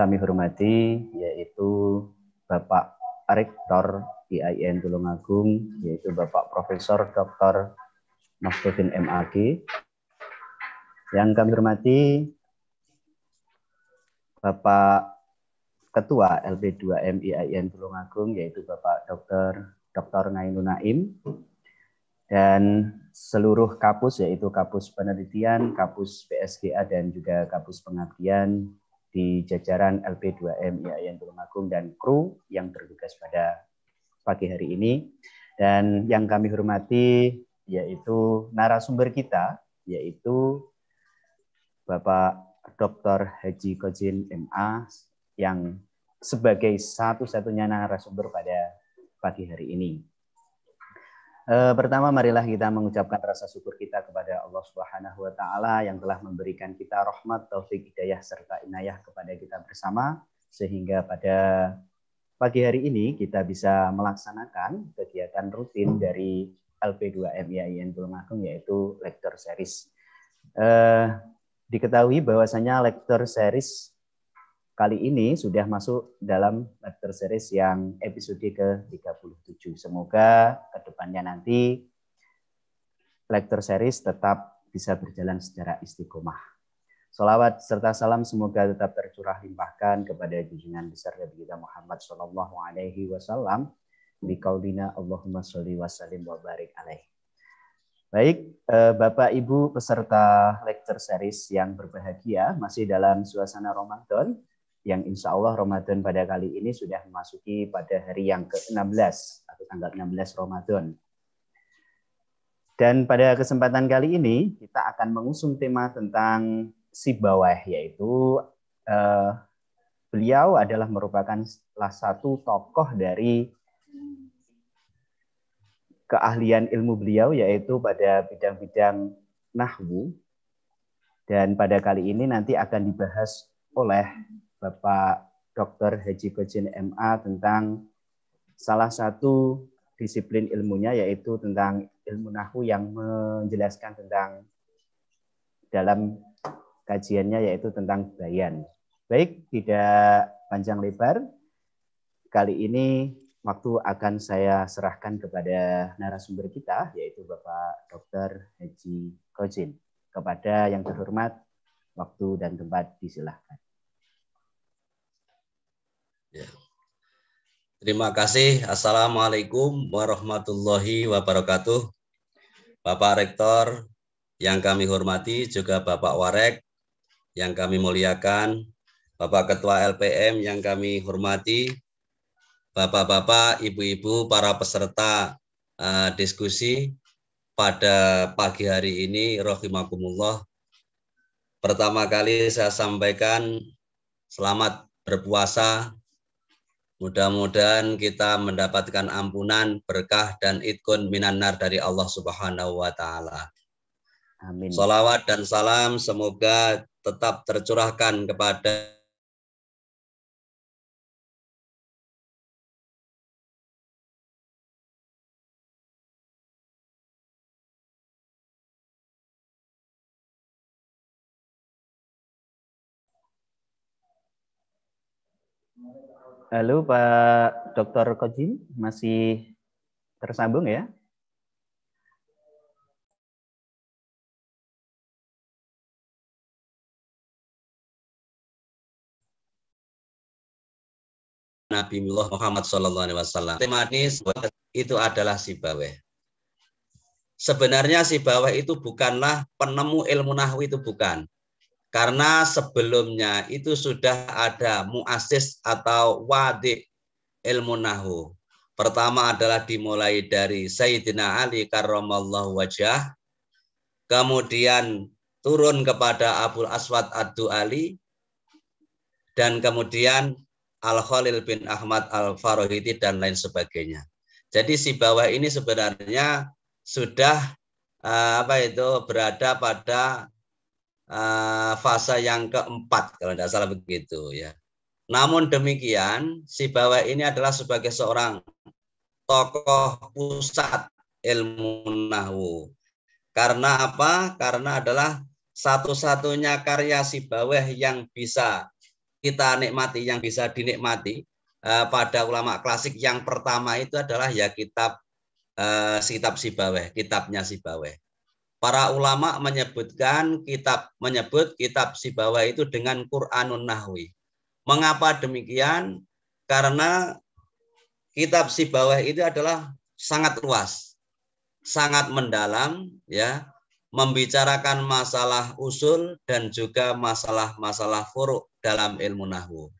kami hormati yaitu Bapak Rektor IAIN Tulungagung yaitu Bapak Profesor Dr. Nasruddin MAG. Yang kami hormati Bapak Ketua LP2M IAIN Tulungagung yaitu Bapak Dr. Dr. Ngainun Naim dan seluruh kapus yaitu kapus penelitian, kapus PSGA dan juga kapus pengabdian di jajaran LP2M IAIN Tulung Agung dan kru yang bertugas pada pagi hari ini. Dan yang kami hormati yaitu narasumber kita, yaitu Bapak Dr. Haji Kojin MA yang sebagai satu-satunya narasumber pada pagi hari ini. Eh, pertama marilah kita mengucapkan rasa syukur kita kepada Allah Subhanahu wa taala yang telah memberikan kita rahmat, taufik, hidayah serta inayah kepada kita bersama sehingga pada pagi hari ini kita bisa melaksanakan kegiatan rutin dari LP2M IAIN Tulungagung yaitu lecture series. Eh, diketahui bahwasanya lecture series kali ini sudah masuk dalam lecture series yang episode ke-37. Semoga kedepannya nanti lecture series tetap bisa berjalan secara istiqomah. Salawat serta salam semoga tetap tercurah limpahkan kepada junjungan besar Nabi kita Muhammad Shallallahu Alaihi Wasallam di kaulina Allahumma sholli wa sallim wa barik alaih. Baik, eh, Bapak Ibu peserta lecture series yang berbahagia masih dalam suasana Ramadan yang insya Allah Ramadan pada kali ini sudah memasuki pada hari yang ke-16 atau tanggal 16 Ramadan. Dan pada kesempatan kali ini kita akan mengusung tema tentang si bawah yaitu eh, beliau adalah merupakan salah satu tokoh dari keahlian ilmu beliau yaitu pada bidang-bidang nahwu dan pada kali ini nanti akan dibahas oleh Bapak Dr. Haji Gojin MA tentang salah satu disiplin ilmunya yaitu tentang ilmu nahu yang menjelaskan tentang dalam kajiannya yaitu tentang bayan. Baik, tidak panjang lebar. Kali ini waktu akan saya serahkan kepada narasumber kita yaitu Bapak Dr. Haji Kojin Kepada yang terhormat, waktu dan tempat disilahkan. Terima kasih. Assalamualaikum warahmatullahi wabarakatuh. Bapak Rektor yang kami hormati, juga Bapak Warek yang kami muliakan, Bapak Ketua LPM yang kami hormati, Bapak-Bapak, Ibu-Ibu, para peserta uh, diskusi pada pagi hari ini, rohimakumullah. Pertama kali saya sampaikan selamat berpuasa Mudah-mudahan kita mendapatkan ampunan, berkah, dan itkun minanar dari Allah Subhanahu wa Ta'ala. Amin. Salawat dan salam semoga tetap tercurahkan kepada Halo Pak Dr. Kojim, masih tersambung ya? Nabi Muhammad Sallallahu Alaihi Wasallam. ini itu adalah si bawah. Sebenarnya si bawah itu bukanlah penemu ilmu nahwi itu bukan, karena sebelumnya itu sudah ada muasis atau wadi ilmu nahu. Pertama adalah dimulai dari Sayyidina Ali karramallahu wajah. Kemudian turun kepada Abu Aswad Addu Ali. Dan kemudian Al-Khalil bin Ahmad Al-Farohiti dan lain sebagainya. Jadi si bawah ini sebenarnya sudah eh, apa itu berada pada uh, fase yang keempat kalau tidak salah begitu ya. Namun demikian, si Bawa ini adalah sebagai seorang tokoh pusat ilmu Nahwu. Karena apa? Karena adalah satu-satunya karya si Baweh yang bisa kita nikmati, yang bisa dinikmati eh, pada ulama klasik yang pertama itu adalah ya kitab eh, kitab si Baweh, kitabnya si Baweh. Para ulama menyebutkan kitab menyebut kitab Sibawa itu dengan Quranun Nahwi. Mengapa demikian? Karena kitab Sibawa itu adalah sangat luas, sangat mendalam ya, membicarakan masalah usul dan juga masalah-masalah furu dalam ilmu nahwu.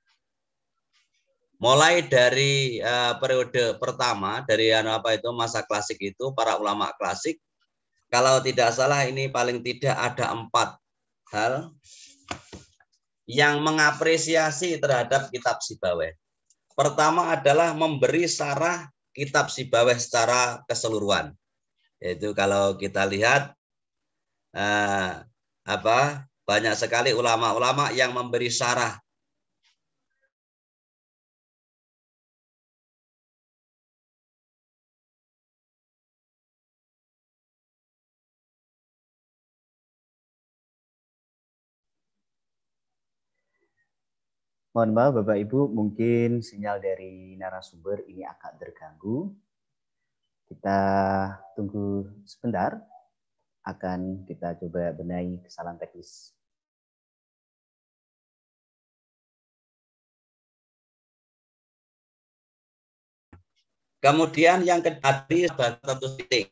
Mulai dari uh, periode pertama dari anu apa itu masa klasik itu para ulama klasik kalau tidak salah ini paling tidak ada empat hal yang mengapresiasi terhadap kitab Sibawai. Pertama adalah memberi sarah kitab Sibawai secara keseluruhan. Yaitu kalau kita lihat eh, apa banyak sekali ulama-ulama yang memberi sarah Mohon maaf Bapak Ibu, mungkin sinyal dari narasumber ini agak terganggu. Kita tunggu sebentar, akan kita coba benahi kesalahan teknis. Kemudian yang kedua satu titik.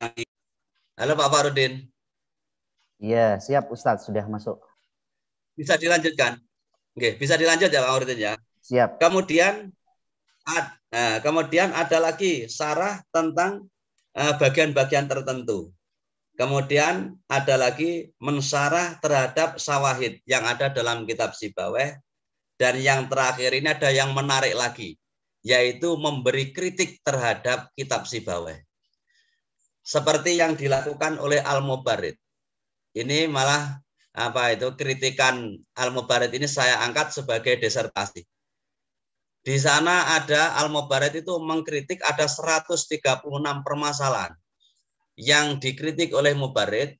Halo Pak Farudin. Iya, siap Ustadz, sudah masuk. Bisa dilanjutkan. Oke, bisa dilanjut ya Pak ya. Siap. Kemudian ad, nah, kemudian ada lagi sarah tentang eh, bagian-bagian uh, tertentu. Kemudian ada lagi mensarah terhadap sawahid yang ada dalam kitab Sibaweh. Dan yang terakhir ini ada yang menarik lagi, yaitu memberi kritik terhadap kitab Sibaweh. Seperti yang dilakukan oleh Al-Mubarid. Ini malah apa itu kritikan al Mubarid ini saya angkat sebagai disertasi Di sana ada al Mubarid itu mengkritik ada 136 permasalahan yang dikritik oleh Mubarid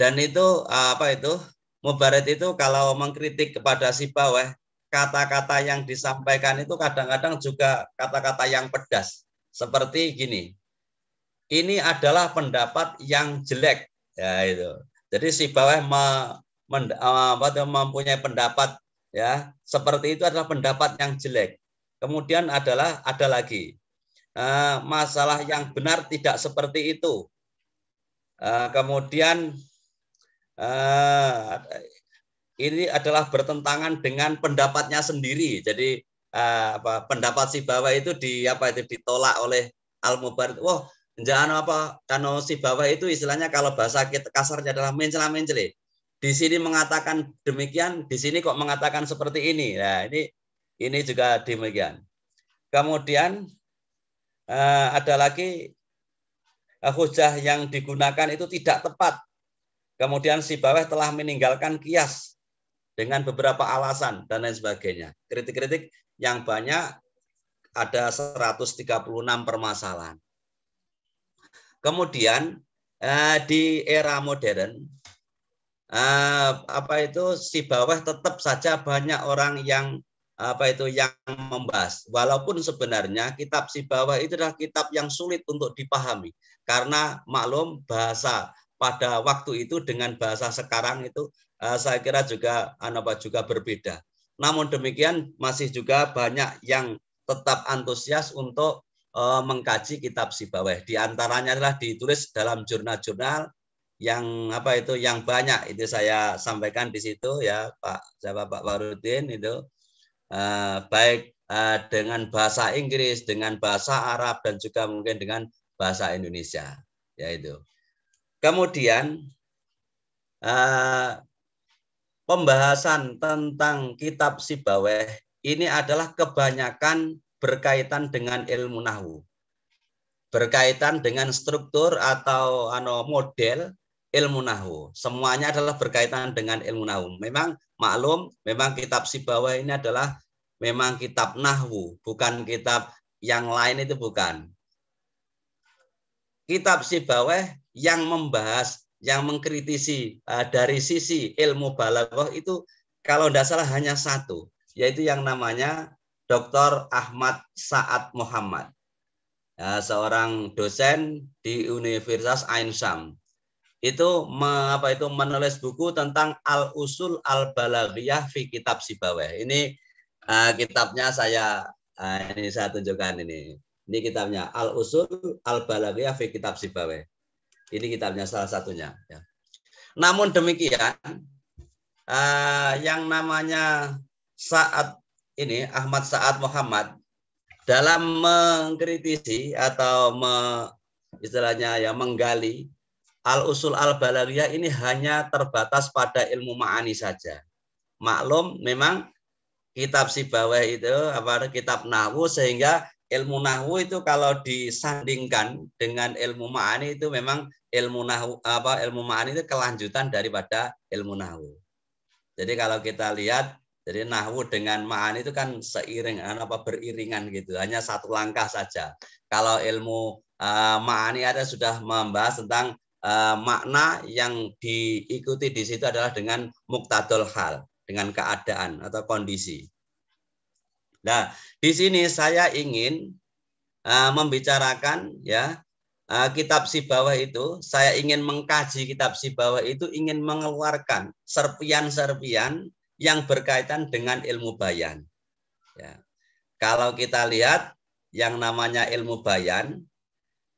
dan itu apa itu Mubarid itu kalau mengkritik kepada si bawah kata-kata yang disampaikan itu kadang-kadang juga kata-kata yang pedas seperti gini ini adalah pendapat yang jelek ya itu jadi si bawah eh, mempunyai pendapat ya seperti itu adalah pendapat yang jelek. Kemudian adalah ada lagi uh, masalah yang benar tidak seperti itu. Uh, kemudian uh, ini adalah bertentangan dengan pendapatnya sendiri. Jadi apa pendapat si bawah itu di apa itu ditolak oleh Al Mubarid. Wah, Jangan apa kano si bawah itu istilahnya kalau bahasa kita kasarnya adalah mencela menceli. Di sini mengatakan demikian, di sini kok mengatakan seperti ini. Nah, ini ini juga demikian. Kemudian eh, ada lagi eh, hujah yang digunakan itu tidak tepat. Kemudian si bawah telah meninggalkan kias dengan beberapa alasan dan lain sebagainya. Kritik-kritik yang banyak ada 136 permasalahan. Kemudian eh, di era modern eh, apa itu si bawah tetap saja banyak orang yang apa itu yang membahas walaupun sebenarnya kitab si bawah itu adalah kitab yang sulit untuk dipahami karena maklum bahasa pada waktu itu dengan bahasa sekarang itu eh, saya kira juga apa juga berbeda. Namun demikian masih juga banyak yang tetap antusias untuk Eh, mengkaji kitab Sibaweh. Di antaranya adalah ditulis dalam jurnal-jurnal yang apa itu yang banyak itu saya sampaikan di situ ya Pak siapa Pak Warudin itu eh, baik eh, dengan bahasa Inggris, dengan bahasa Arab dan juga mungkin dengan bahasa Indonesia yaitu. Kemudian pembahasan tentang kitab Sibaweh ini adalah kebanyakan berkaitan dengan ilmu nahu. Berkaitan dengan struktur atau ano model ilmu nahu. Semuanya adalah berkaitan dengan ilmu nahu. Memang maklum, memang kitab Sibawa ini adalah memang kitab nahu, bukan kitab yang lain itu bukan. Kitab Sibaweh yang membahas, yang mengkritisi uh, dari sisi ilmu balaghah itu kalau tidak salah hanya satu, yaitu yang namanya Dr. Ahmad Saad Muhammad, ya, seorang dosen di Universitas Ainsam. Itu apa itu menulis buku tentang Al Usul Al Balaghiyah fi Kitab Sibawah. Ini uh, kitabnya saya uh, ini saya tunjukkan ini. Ini kitabnya Al Usul Al Balaghiyah fi Kitab Sibawah. Ini kitabnya salah satunya. Ya. Namun demikian, uh, yang namanya saat ini Ahmad Saad Muhammad dalam mengkritisi atau me, istilahnya ya menggali al usul al balaghiyah ini hanya terbatas pada ilmu ma'ani saja. Maklum memang kitab si Sibawah itu apa kitab Nahwu sehingga ilmu Nahwu itu kalau disandingkan dengan ilmu ma'ani itu memang ilmu Nahwu apa ilmu ma'ani itu kelanjutan daripada ilmu Nahwu. Jadi kalau kita lihat jadi nahwu dengan maan itu kan seiring apa beriringan gitu, hanya satu langkah saja. Kalau ilmu uh, ma'ani ada sudah membahas tentang eh, makna yang diikuti di situ adalah dengan muktadol hal, dengan keadaan atau kondisi. Nah, di sini saya ingin eh, membicarakan ya kitab si bawah itu, saya ingin mengkaji kitab si bawah itu ingin mengeluarkan serpian-serpian yang berkaitan dengan ilmu bayan. Ya. Kalau kita lihat yang namanya ilmu bayan,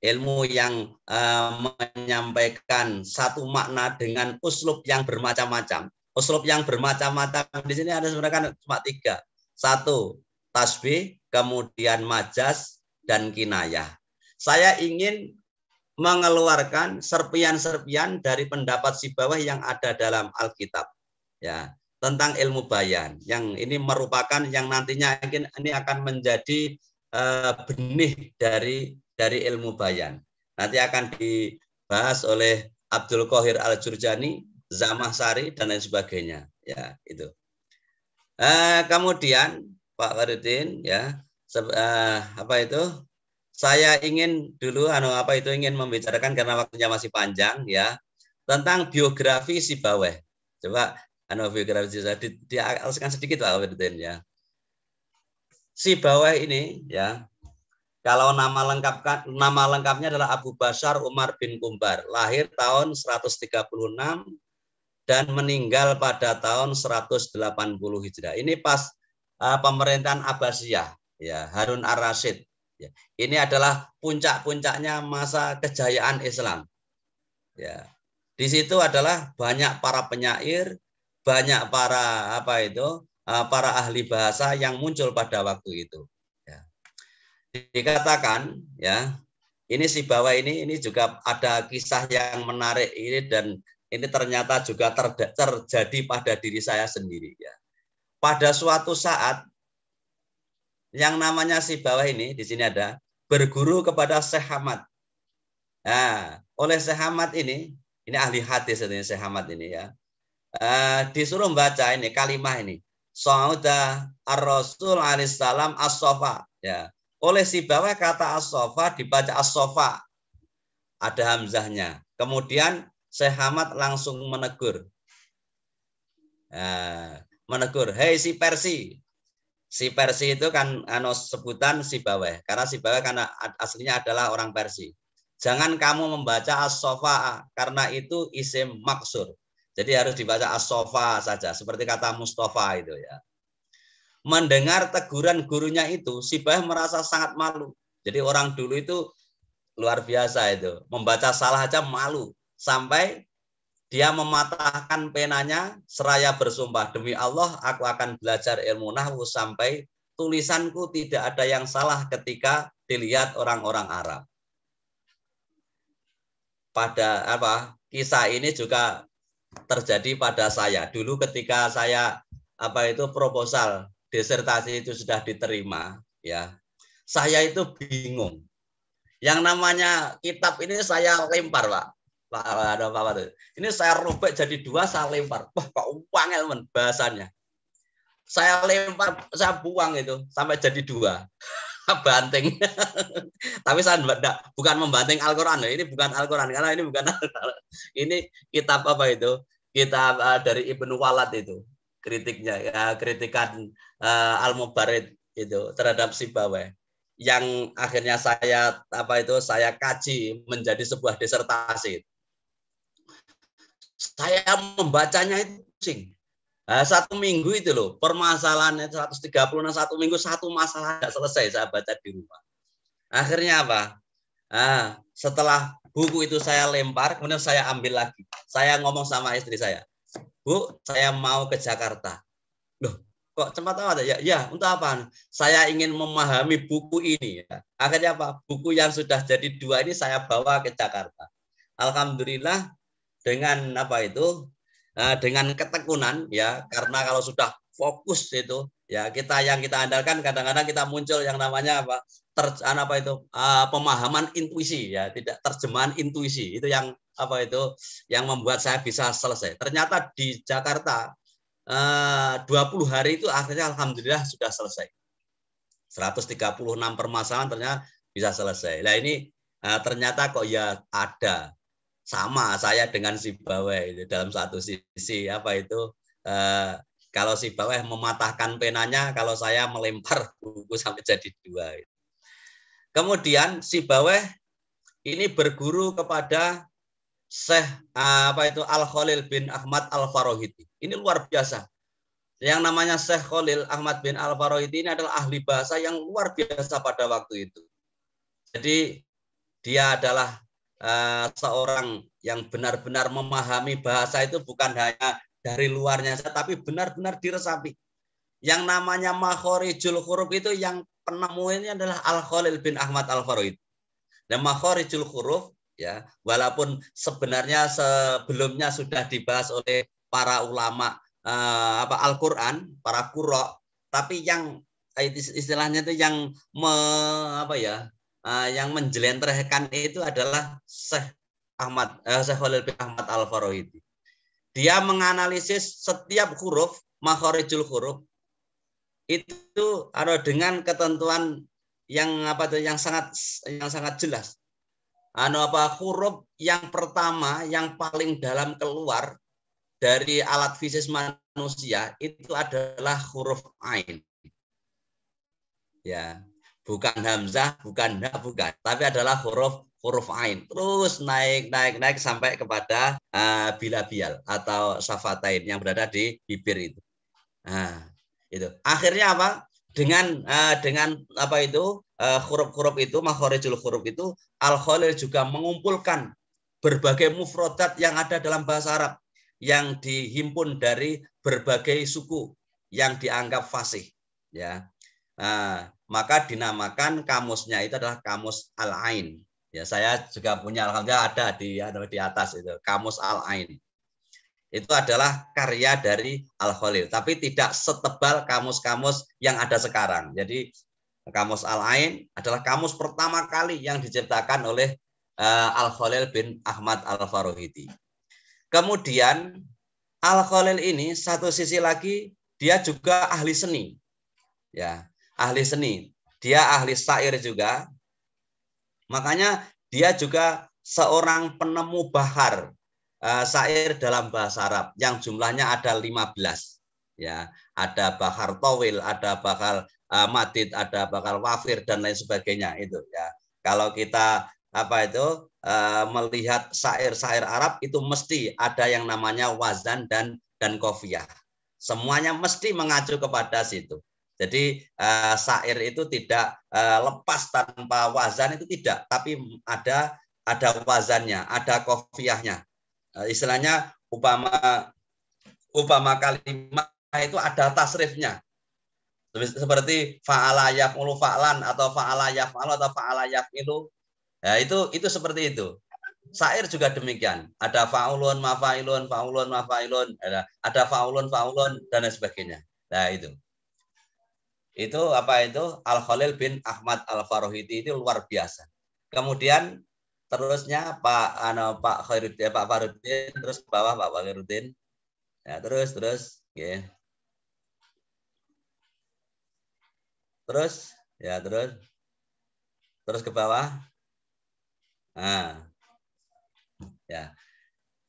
ilmu yang uh, menyampaikan satu makna dengan uslub yang bermacam-macam. Uslub yang bermacam-macam di sini ada sebenarnya kan cuma tiga. Satu, tasbih, kemudian majas, dan kinayah. Saya ingin mengeluarkan serpian-serpian dari pendapat si bawah yang ada dalam Alkitab. Ya, tentang ilmu bayan yang ini merupakan yang nantinya ini akan menjadi eh, benih dari dari ilmu bayan. Nanti akan dibahas oleh Abdul Qahir Al Jurjani, Zamah Sari dan lain sebagainya. Ya itu. Eh, kemudian Pak Faridin ya eh, apa itu? Saya ingin dulu anu apa itu ingin membicarakan karena waktunya masih panjang ya tentang biografi si Baweh. Coba anu saya di, dialaskan sedikit Pak Firdin ya. Si bawah ini ya. Kalau nama lengkap kan, nama lengkapnya adalah Abu Basar Umar bin Kumbar, lahir tahun 136 dan meninggal pada tahun 180 Hijrah. Ini pas uh, pemerintahan Abbasiyah, ya, Harun Ar-Rasyid. Ya. Ini adalah puncak-puncaknya masa kejayaan Islam. Ya. Di situ adalah banyak para penyair, banyak para apa itu eh, para ahli bahasa yang muncul pada waktu itu. Ya. Dikatakan ya ini si bawa ini ini juga ada kisah yang menarik ini dan ini ternyata juga ter, terjadi pada diri saya sendiri ya. Pada suatu saat yang namanya si bawah ini di sini ada berguru kepada Syekh Hamad. Nah, oleh Syekh Hamad ini, ini ahli hadis ini Syekh Hamad ini ya. Eh, disuruh membaca ini kalimah ini. Sauda ar-Rasul alaihissalam as-sofa. Ya. Oleh si bawah kata as-sofa dibaca as-sofa. Ada hamzahnya. Kemudian Syekh langsung menegur. Ya, menegur, hei si Persi. Si Persi itu kan ano, sebutan si bawah. Karena si bawah karena aslinya adalah orang Persi. Jangan kamu membaca as-sofa karena itu isim maksur. Jadi harus dibaca asofa saja, seperti kata Mustafa itu ya. Mendengar teguran gurunya itu, si Bah merasa sangat malu. Jadi orang dulu itu luar biasa itu. Membaca salah aja malu. Sampai dia mematahkan penanya seraya bersumpah demi Allah aku akan belajar ilmu nahu sampai tulisanku tidak ada yang salah ketika dilihat orang-orang Arab. Pada apa? Kisah ini juga terjadi pada saya. Dulu ketika saya apa itu proposal disertasi itu sudah diterima, ya. Saya itu bingung. Yang namanya kitab ini saya lempar, Pak. Pak ada apa, -apa Ini saya robek jadi dua, saya lempar. Wah, pak uang elemen bahasanya. Saya lempar, saya buang itu sampai jadi dua. banting. Tapi saya enggak, bukan membanting Al-Qur'an Ini bukan Al-Qur'an karena ini bukan Al-Qur'an. Ini kitab apa itu? Kitab uh, dari Ibnu Walad itu kritiknya ya kritikan uh, eh, Al-Mubarid itu terhadap Sibawe yang akhirnya saya apa itu saya kaji menjadi sebuah disertasi. Saya membacanya itu pusing. Nah, satu minggu itu loh, permasalahannya 130 nah satu minggu satu masalah tidak selesai saya baca di rumah. Akhirnya apa? Nah, setelah buku itu saya lempar, kemudian saya ambil lagi. Saya ngomong sama istri saya, Bu, saya mau ke Jakarta. Loh, kok cepat amat ya? Ya, untuk apa? Saya ingin memahami buku ini. Ya. Akhirnya apa? Buku yang sudah jadi dua ini saya bawa ke Jakarta. Alhamdulillah dengan apa itu Eh, dengan ketekunan ya karena kalau sudah fokus itu ya kita yang kita andalkan kadang-kadang kita muncul yang namanya apa ter anu apa itu uh, pemahaman intuisi ya tidak terjemahan intuisi itu yang apa itu yang membuat saya bisa selesai ternyata di Jakarta eh, uh, 20 hari itu akhirnya alhamdulillah sudah selesai 136 permasalahan ternyata bisa selesai nah ini uh, ternyata kok ya ada sama saya dengan si Bawai itu dalam satu sisi apa itu eh, kalau si Bawai mematahkan penanya kalau saya melempar buku sampai jadi dua kemudian si Bawai ini berguru kepada Syekh eh, apa itu Al Khalil bin Ahmad Al Farohiti ini luar biasa yang namanya Syekh Khalil Ahmad bin Al Farohiti ini adalah ahli bahasa yang luar biasa pada waktu itu jadi dia adalah Eh, seorang yang benar-benar memahami bahasa itu bukan hanya dari luarnya saja tapi benar-benar diresapi. Yang namanya makhorijul huruf itu yang penemuannya adalah Al Khalil bin Ahmad Al Faroid. Dan makhorijul huruf ya, walaupun sebenarnya sebelumnya sudah dibahas oleh para ulama eh, apa Al-Qur'an, para kuro, tapi yang eh, istilahnya itu yang me, apa ya? uh, yang menjelentrehkan itu adalah Syekh Ahmad uh, eh, Syekh Khalil bin Ahmad al faroidi Dia menganalisis setiap huruf makhorijul huruf itu ada dengan ketentuan yang apa tuh yang sangat yang sangat jelas. Anu apa huruf yang pertama yang paling dalam keluar dari alat fisik manusia itu adalah huruf ain. Ya bukan hamzah, bukan ha, bukan, tapi adalah huruf huruf ain. Terus naik naik naik sampai kepada uh, bilabial atau safatain yang berada di bibir itu. Nah, itu. Akhirnya apa? Dengan uh, dengan apa itu? huruf-huruf itu, makhorijul huruf itu, al khalil juga mengumpulkan berbagai mufrodat yang ada dalam bahasa Arab yang dihimpun dari berbagai suku yang dianggap fasih. Ya, uh, maka dinamakan kamusnya itu adalah kamus al-ain. Ya, saya juga punya alhamdulillah ada di ada di atas itu, kamus al-ain. Itu adalah karya dari Al-Khalil, tapi tidak setebal kamus-kamus yang ada sekarang. Jadi kamus al-ain adalah kamus pertama kali yang diciptakan oleh uh, Al-Khalil bin Ahmad Al-Faruhiti. Kemudian Al-Khalil ini satu sisi lagi dia juga ahli seni. Ya, ahli seni. Dia ahli syair juga. Makanya dia juga seorang penemu bahar uh, syair dalam bahasa Arab yang jumlahnya ada 15. Ya, ada bahar towil, ada bakal uh, eh, madid, ada bakal wafir dan lain sebagainya itu ya. Kalau kita apa itu uh, melihat syair-syair Arab itu mesti ada yang namanya wazan dan dan kofiah. Semuanya mesti mengacu kepada situ. Jadi uh, syair itu tidak uh, lepas tanpa wazan itu tidak, tapi ada ada wazannya, ada kofiahnya. Uh, istilahnya upama upama kalimat itu ada tasrifnya. Seperti fa'ala yaf'ulu fa'lan atau fa'ala yaf'alu atau fa'ala yaf'ilu. Ya, itu itu seperti itu. sair juga demikian. Ada fa'ulun, mafa'ilun, fa'ulun, mafa'ilun, ada, fa'ulun, fa'ulun dan sebagainya. Nah, itu. Itu apa itu? Al Khalil bin Ahmad Al Farohiti itu luar biasa. Kemudian terusnya Pak ano, Pak Khairuddin Pak Farudin terus ke bawah Pak Khairuddin. Ya, terus terus ya Terus ya terus terus ke bawah. Nah. Ya.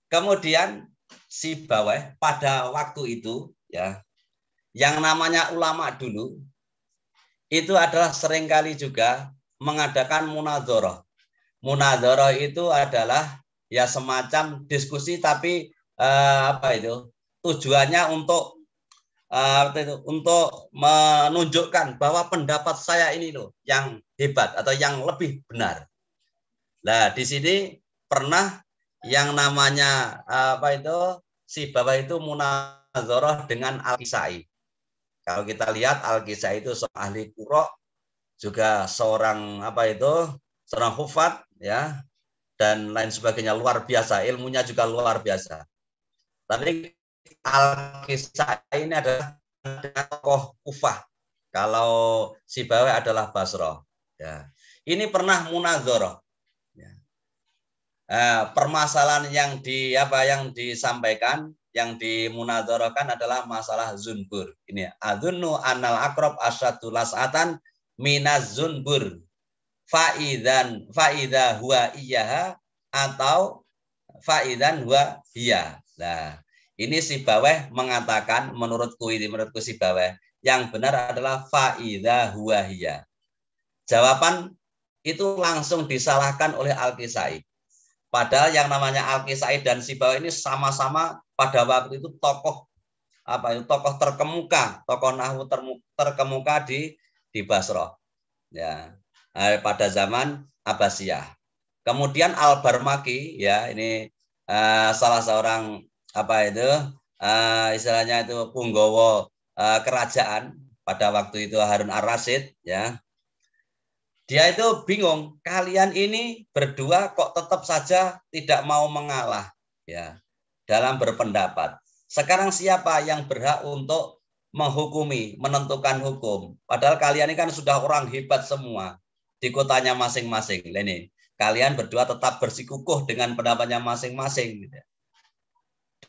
Kemudian si bawah pada waktu itu ya yang namanya ulama dulu itu adalah seringkali juga mengadakan munadoroh. Munadoroh itu adalah ya semacam diskusi tapi eh, apa itu tujuannya untuk eh, itu, untuk menunjukkan bahwa pendapat saya ini loh yang hebat atau yang lebih benar. Nah di sini pernah yang namanya eh, apa itu si bapak itu munadoroh dengan Al-Kisai. Kalau kita lihat Al-Kisah itu seorang ahli kuro, juga seorang apa itu, seorang hufat ya, dan lain sebagainya luar biasa, ilmunya juga luar biasa. Tapi Al-Kisah ini adalah tokoh Kufah. Kalau Si Bawe adalah Basro. Ya. Ini pernah munazor. Ya. Eh, permasalahan yang di apa yang disampaikan yang dimunadorokan adalah masalah zunbur. Ini adunu anal akrob asyadu lasatan minaz zunbur. Fa'idan faida huwa iyaha atau fa'idan huwa iya. Nah, ini si Baweh mengatakan menurutku ini menurutku si Baweh yang benar adalah faida huwa iya. Jawaban itu langsung disalahkan oleh Al-Kisai. Padahal yang namanya Al-Kisai dan Sibawa ini sama-sama pada waktu itu tokoh apa itu tokoh terkemuka, tokoh nahwu terkemuka di di Basrah. Ya. Nah, pada zaman Abbasiyah. Kemudian Al-Barmaki ya ini eh, salah seorang apa itu eh, istilahnya itu punggawa eh, kerajaan pada waktu itu Harun Ar-Rasyid ya. Dia itu bingung, kalian ini berdua kok tetap saja tidak mau mengalah ya dalam berpendapat. Sekarang siapa yang berhak untuk menghukumi, menentukan hukum? Padahal kalian ini kan sudah orang hebat semua di kotanya masing-masing. Ini kalian berdua tetap bersikukuh dengan pendapatnya masing-masing. Gitu ya.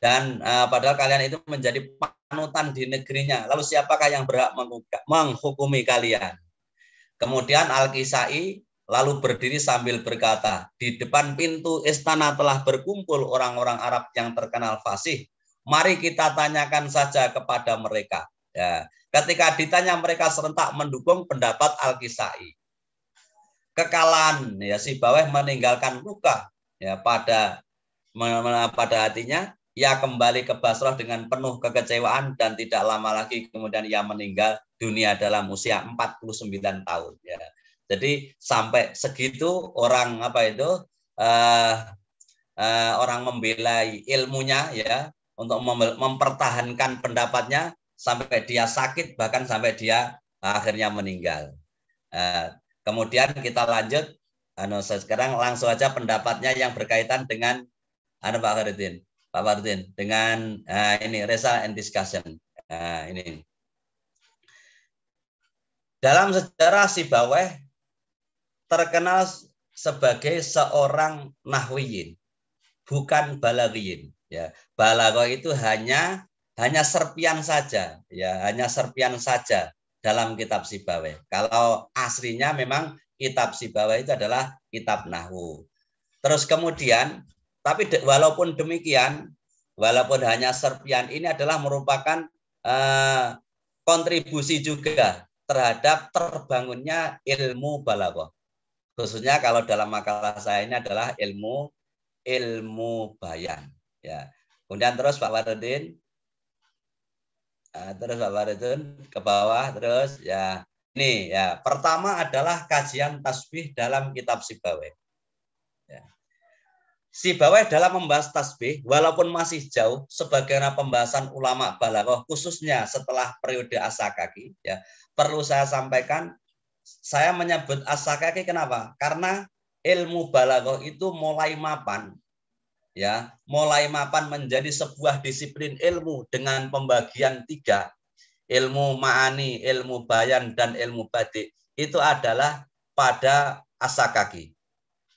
Dan uh, padahal kalian itu menjadi panutan di negerinya. Lalu siapakah yang berhak menghukumi kalian? Kemudian Al-Kisai lalu berdiri sambil berkata, di depan pintu istana telah berkumpul orang-orang Arab yang terkenal fasih. Mari kita tanyakan saja kepada mereka. Ya. Ketika ditanya mereka serentak mendukung pendapat Al-Kisai. Kekalahan ya si Baweh meninggalkan luka ya pada pada hatinya ia kembali ke Basrah dengan penuh kekecewaan dan tidak lama lagi kemudian ia meninggal dunia dalam usia 49 tahun ya. Jadi sampai segitu orang apa itu uh, uh, orang membela ilmunya ya untuk mempertahankan pendapatnya sampai dia sakit bahkan sampai dia akhirnya meninggal. Uh, kemudian kita lanjut anu sekarang langsung aja pendapatnya yang berkaitan dengan anu Pak Faridin. Pak Faridin dengan uh, ini Reza and discussion. Uh, ini. Dalam sejarah Sibaweh terkenal sebagai seorang nahwiyin, bukan balagiyin. Ya, balago itu hanya hanya serpian saja, ya hanya serpian saja dalam kitab Sibawe. Kalau aslinya memang kitab Sibawe itu adalah kitab nahu. Terus kemudian, tapi de, walaupun demikian, walaupun hanya serpian ini adalah merupakan eh, kontribusi juga terhadap terbangunnya ilmu balagoh khususnya kalau dalam makalah saya ini adalah ilmu ilmu bayan ya kemudian terus Pak Wardin eh, terus Pak Wardin ke bawah terus ya ini ya pertama adalah kajian tasbih dalam kitab Sibawai ya. Sibawai dalam membahas tasbih, walaupun masih jauh, sebagaimana pembahasan ulama balaghah khususnya setelah periode Asakaki, ya, perlu saya sampaikan saya menyebut asakaki kenapa? Karena ilmu balaghah itu mulai mapan. Ya, mulai mapan menjadi sebuah disiplin ilmu dengan pembagian tiga. Ilmu ma'ani, ilmu bayan, dan ilmu batik. Itu adalah pada asakaki.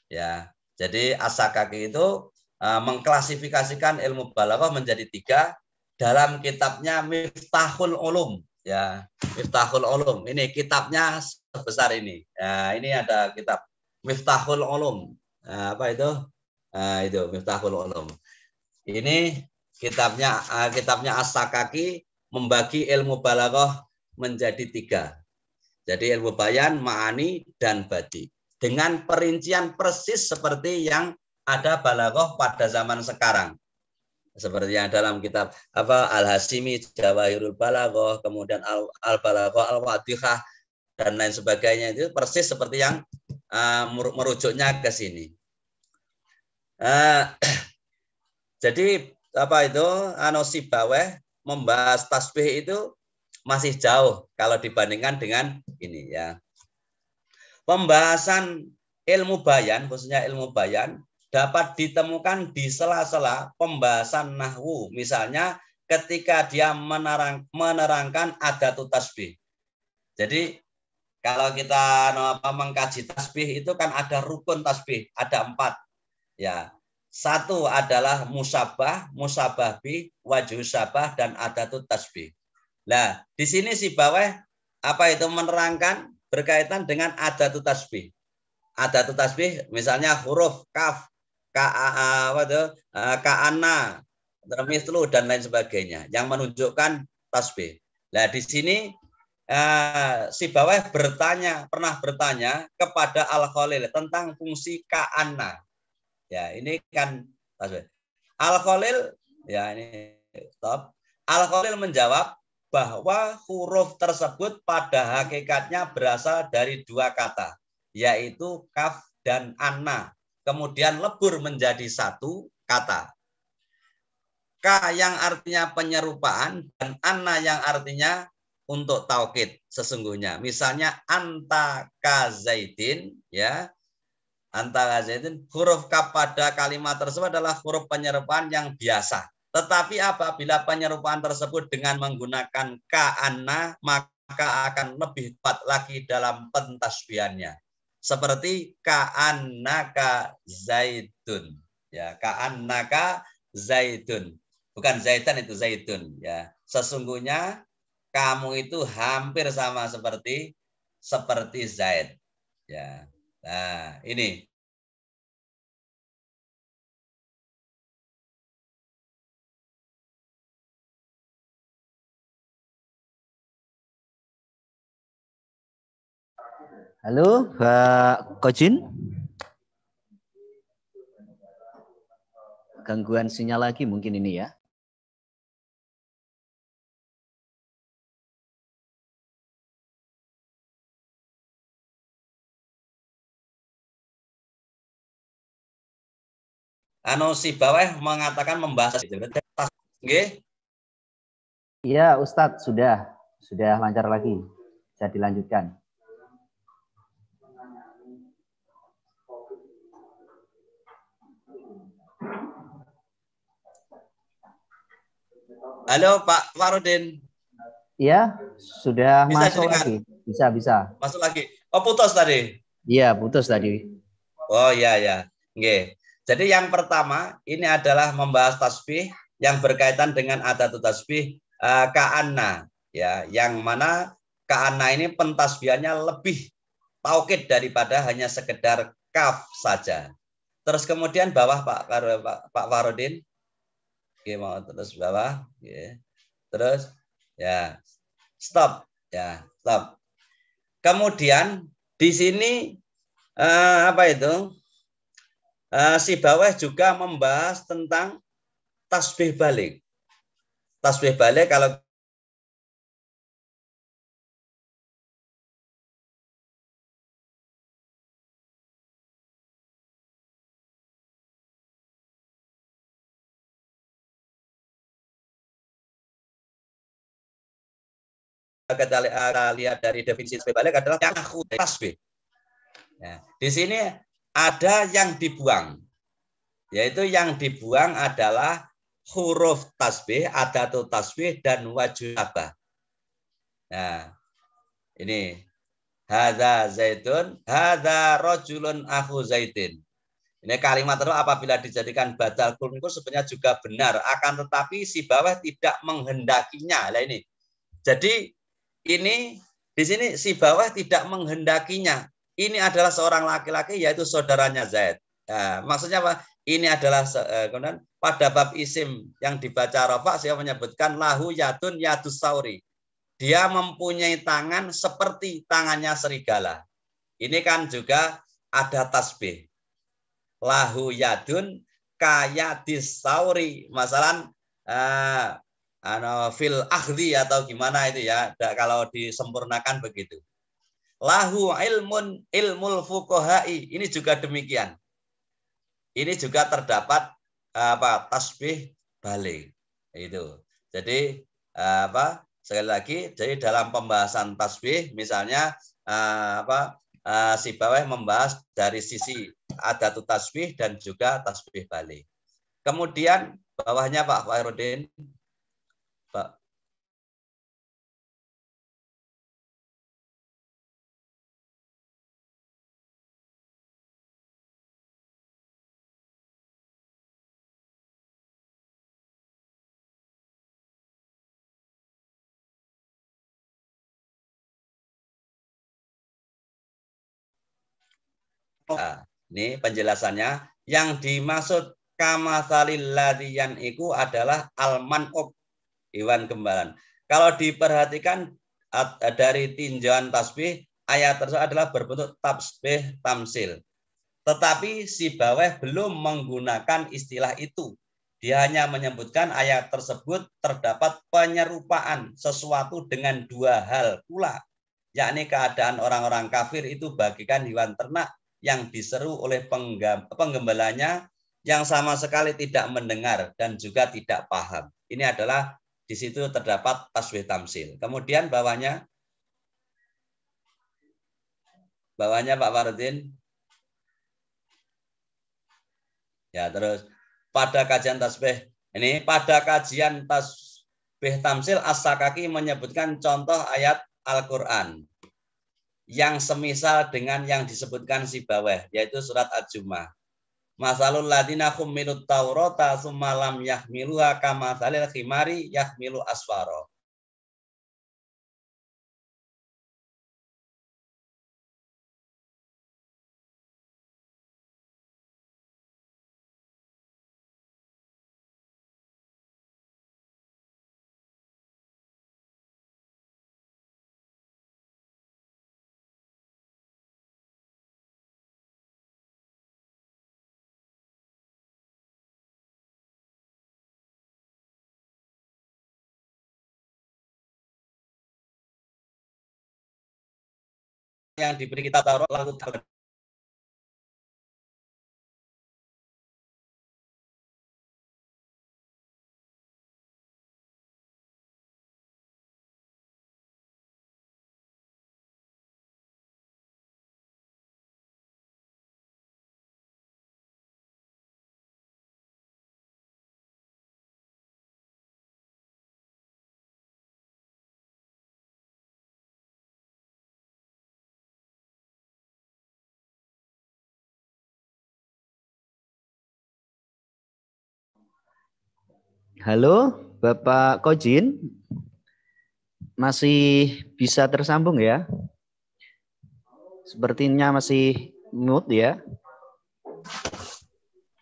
Ya, jadi asakaki itu e, mengklasifikasikan ilmu balaghah menjadi tiga dalam kitabnya Miftahul Ulum ya Miftahul Ulum. Ini kitabnya besar ini. Nah, ini ada kitab Miftahul Ulum. Nah, apa itu? Nah, itu Miftahul Ulum. Ini kitabnya ah, kitabnya Asakaki membagi ilmu balaghah menjadi tiga. Jadi ilmu bayan, ma'ani, dan badi. Dengan perincian persis seperti yang ada balaghah pada zaman sekarang. Seperti yang dalam kitab apa Al-Hasimi, Jawahirul Balaghah, kemudian Al-Balaghah, Al-Wadihah, dan lain sebagainya itu persis seperti yang uh, merujuknya ke sini. Uh, jadi apa itu anu baweh membahas tasbih itu masih jauh kalau dibandingkan dengan ini ya. Pembahasan ilmu bayan khususnya ilmu bayan dapat ditemukan di sela-sela pembahasan nahwu misalnya ketika dia menerang, menerangkan adatut tasbih. Jadi kalau kita apa, mengkaji tasbih itu kan ada rukun tasbih, ada empat. Ya, satu adalah musabah, musabah bi, wajuh sabah, dan ada tuh tasbih. Nah, di sini si bawah apa itu menerangkan berkaitan dengan ada tuh tasbih. ada tuh tasbih misalnya huruf kaf, ka, apa itu, kaana, termislu, dan lain sebagainya yang menunjukkan tasbih. Nah, di sini Eh, si Bawah bertanya, pernah bertanya kepada Al Khalil tentang fungsi kaana. Ya, ini kan Al Khalil ya ini stop. Al Khalil menjawab bahwa huruf tersebut pada hakikatnya berasal dari dua kata, yaitu kaf dan anna. Kemudian lebur menjadi satu kata. Ka yang artinya penyerupaan dan anna yang artinya untuk taukid sesungguhnya. Misalnya anta kazaidin ya. Anta kazaidin huruf ka pada kalimat tersebut adalah huruf penyerupaan yang biasa. Tetapi apabila penyerupaan tersebut dengan menggunakan anna maka akan lebih tepat lagi dalam pentasbihannya. Seperti ka zaidun. Ya, ka zaidun. Bukan zaitan itu zaitun, ya. Sesungguhnya kamu itu hampir sama seperti seperti Zaid. Ya. Nah, ini Halo, Pak Kojin. Gangguan sinyal lagi mungkin ini ya. Ano si bawah mengatakan membahas Iya, Ustad sudah. Sudah lancar lagi. Bisa dilanjutkan. Halo Pak Farudin. Iya, sudah bisa masuk dengar? lagi. Bisa, bisa. Masuk lagi. Oh, putus tadi. Iya, putus tadi. Oh, iya, iya. Okay. Jadi yang pertama ini adalah membahas tasbih yang berkaitan dengan adat tasbih uh, ka'anna ya yang mana ka'anna ini pentasbihannya lebih taukid daripada hanya sekedar kaf saja. Terus kemudian bawah Pak Pak, Pak Farudin. Oke, mau terus bawah. Oke. Terus ya stop ya stop. Kemudian di sini uh, apa itu? Eh, si Baweh juga membahas tentang tasbih balik. Tasbih balik kalau kita lihat dari definisi tasbih balik adalah tasbih. Ya. Di sini ada yang dibuang. Yaitu yang dibuang adalah huruf tasbih, atau tasbih, dan wajabah. Nah, ini. Hada zaitun, hada rojulun aku zaitin. Ini kalimat itu apabila dijadikan badal kulminku sebenarnya juga benar. Akan tetapi si bawah tidak menghendakinya. Nah ini. Jadi ini di sini si bawah tidak menghendakinya. Ini adalah seorang laki-laki yaitu saudaranya Zaid. Nah, maksudnya apa? Ini adalah eh, kemudian pada bab isim yang dibaca Rafa saya menyebutkan lahu yatun yatus sauri. Dia mempunyai tangan seperti tangannya serigala. Ini kan juga ada tasbih. Lahu yadun kayatis sauri. Masalah eh, ano, fil ahli atau gimana itu ya. Kalau disempurnakan begitu. Lahu ilmun ilmul fukohai. Ini juga demikian. Ini juga terdapat eh, apa tasbih balik. Itu. Jadi eh, apa sekali lagi jadi dalam pembahasan tasbih misalnya eh, apa si bawah membahas dari sisi ada tuh tasbih dan juga tasbih balik. Kemudian bawahnya Pak Khairuddin Oh. Ah, ini penjelasannya. Yang dimaksud kamasalil ladiyan itu adalah almanuk hewan kembaran. Kalau diperhatikan dari tinjauan tasbih, ayat tersebut adalah berbentuk tasbih tamsil. Tetapi si baweh belum menggunakan istilah itu. Dia hanya menyebutkan ayat tersebut terdapat penyerupaan sesuatu dengan dua hal pula, yakni keadaan orang-orang kafir itu bagikan hewan ternak yang diseru oleh penggembalanya yang sama sekali tidak mendengar dan juga tidak paham. Ini adalah di situ terdapat taswih tamsil. Kemudian bawahnya bawahnya Pak Farudin. Ya, terus pada kajian tasbih ini pada kajian tasbih tamsil as menyebutkan contoh ayat Al-Qur'an yang semisal dengan yang disebutkan si bawah yaitu surat al-jumah. Masalul ladina humilut taurata summa lam yahmiluha kama salil khimari yahmilu asfaro. yang diberi kita taruh lalu Halo, Bapak Kojin. Masih bisa tersambung ya? Sepertinya masih mute ya?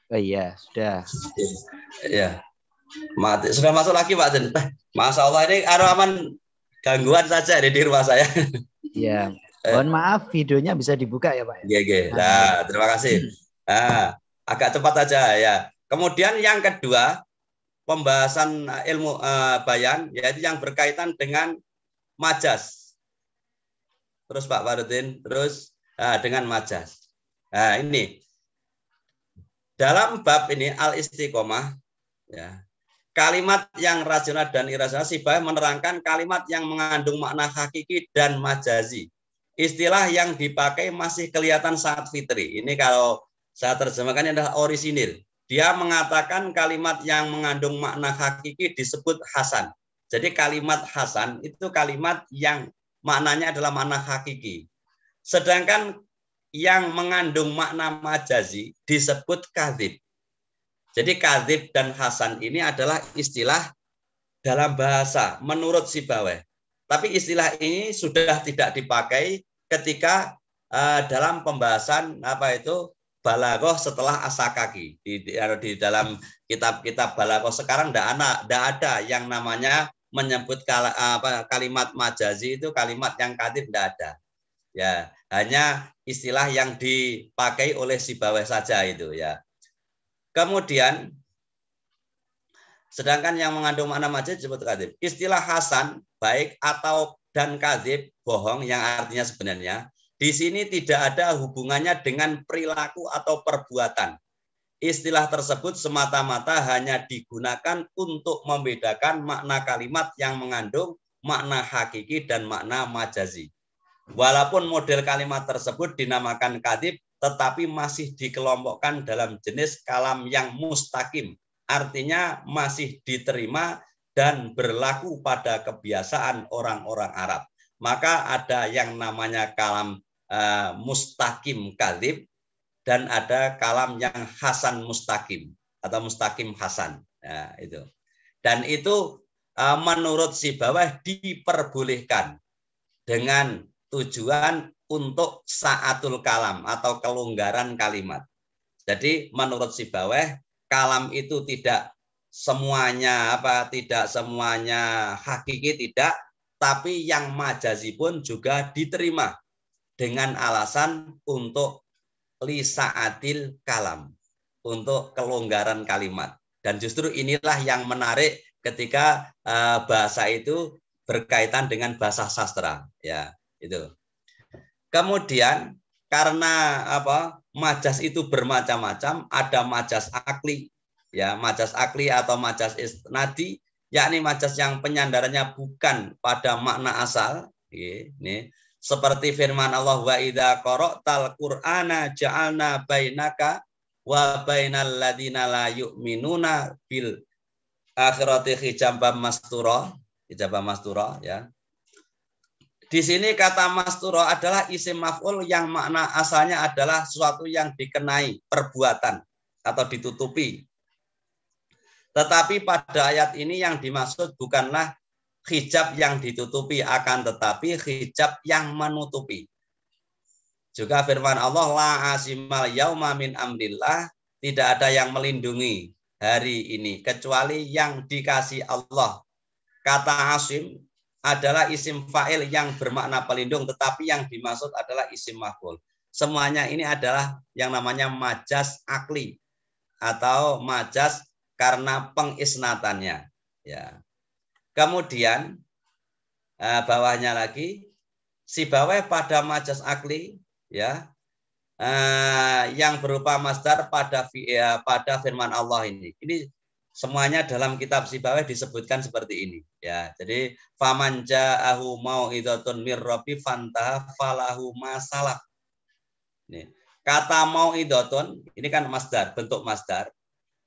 Oh iya, sudah. Iya. Mati. Sudah masuk lagi Pak Zen. Eh, Masa Allah ini aman gangguan saja ada di rumah saya. Iya. Eh. Mohon maaf videonya bisa dibuka ya Pak. Ya? Iya, iya. Nah, terima kasih. Nah, agak cepat saja ya. Kemudian yang kedua, pembahasan eh, ilmu uh, bayan yaitu yang berkaitan dengan majas. Terus Pak Farudin, terus uh, dengan majas. Nah, ini dalam bab ini al istiqomah ya. Kalimat yang rasional dan irasional Sibah menerangkan kalimat yang mengandung makna hakiki dan majazi. Istilah yang dipakai masih kelihatan sangat fitri. Ini kalau saya terjemahkan adalah orisinil. Dia mengatakan kalimat yang mengandung makna hakiki disebut hasan. Jadi kalimat hasan itu kalimat yang maknanya adalah makna hakiki. Sedangkan yang mengandung makna majazi disebut kazib. Jadi kazib dan hasan ini adalah istilah dalam bahasa menurut si Sibawe. Tapi istilah ini sudah tidak dipakai ketika uh, dalam pembahasan apa itu balagoh setelah asakaki di, di, anu, di dalam kitab-kitab balagoh sekarang tidak ada tidak ada yang namanya menyebut kal, apa, kalimat majazi itu kalimat yang katib tidak ada ya hanya istilah yang dipakai oleh si bawah saja itu ya kemudian sedangkan yang mengandung makna majazi disebut katib istilah hasan baik atau dan kadib bohong yang artinya sebenarnya di sini tidak ada hubungannya dengan perilaku atau perbuatan. Istilah tersebut semata-mata hanya digunakan untuk membedakan makna kalimat yang mengandung makna hakiki dan makna majazi. Walaupun model kalimat tersebut dinamakan kadib, tetapi masih dikelompokkan dalam jenis kalam yang mustakim. Artinya masih diterima dan berlaku pada kebiasaan orang-orang Arab. Maka ada yang namanya kalam uh, mustaqim kalib dan ada kalam yang hasan Mustakim atau Mustakim hasan. Ya, itu. Dan itu uh, menurut si bawah diperbolehkan dengan tujuan untuk saatul kalam atau kelonggaran kalimat. Jadi menurut si bawah kalam itu tidak semuanya apa tidak semuanya hakiki tidak tapi yang majazi pun juga diterima dengan alasan untuk lisa adil kalam, untuk kelonggaran kalimat. Dan justru inilah yang menarik ketika eh, bahasa itu berkaitan dengan bahasa sastra, ya itu. Kemudian karena apa majas itu bermacam-macam, ada majas akli, ya majas akli atau majas istnadi yakni majas yang penyandarannya bukan pada makna asal, ini seperti firman Allah wa idza qara'tal qur'ana ja'alna bainaka wa bainal ladina la yu'minuna bil akhirati hijabam mastura, hijabam mastura ya. Di sini kata mastura adalah isim maf'ul yang makna asalnya adalah sesuatu yang dikenai perbuatan atau ditutupi. Tetapi pada ayat ini yang dimaksud bukanlah hijab yang ditutupi akan tetapi hijab yang menutupi. Juga firman Allah la asimal yauma min amrillah tidak ada yang melindungi hari ini kecuali yang dikasih Allah. Kata asim adalah isim fa'il yang bermakna pelindung tetapi yang dimaksud adalah isim maf'ul. Semuanya ini adalah yang namanya majas akli atau majas karena pengisnatannya. Ya. Kemudian eh, bawahnya lagi si bawah pada majas akli ya eh, yang berupa masdar pada ya, pada firman Allah ini. Ini semuanya dalam kitab si baweh disebutkan seperti ini ya jadi famanja ahu mau idotun mirrobi fanta falahu masalah ini kata mau idotun ini kan masdar bentuk masdar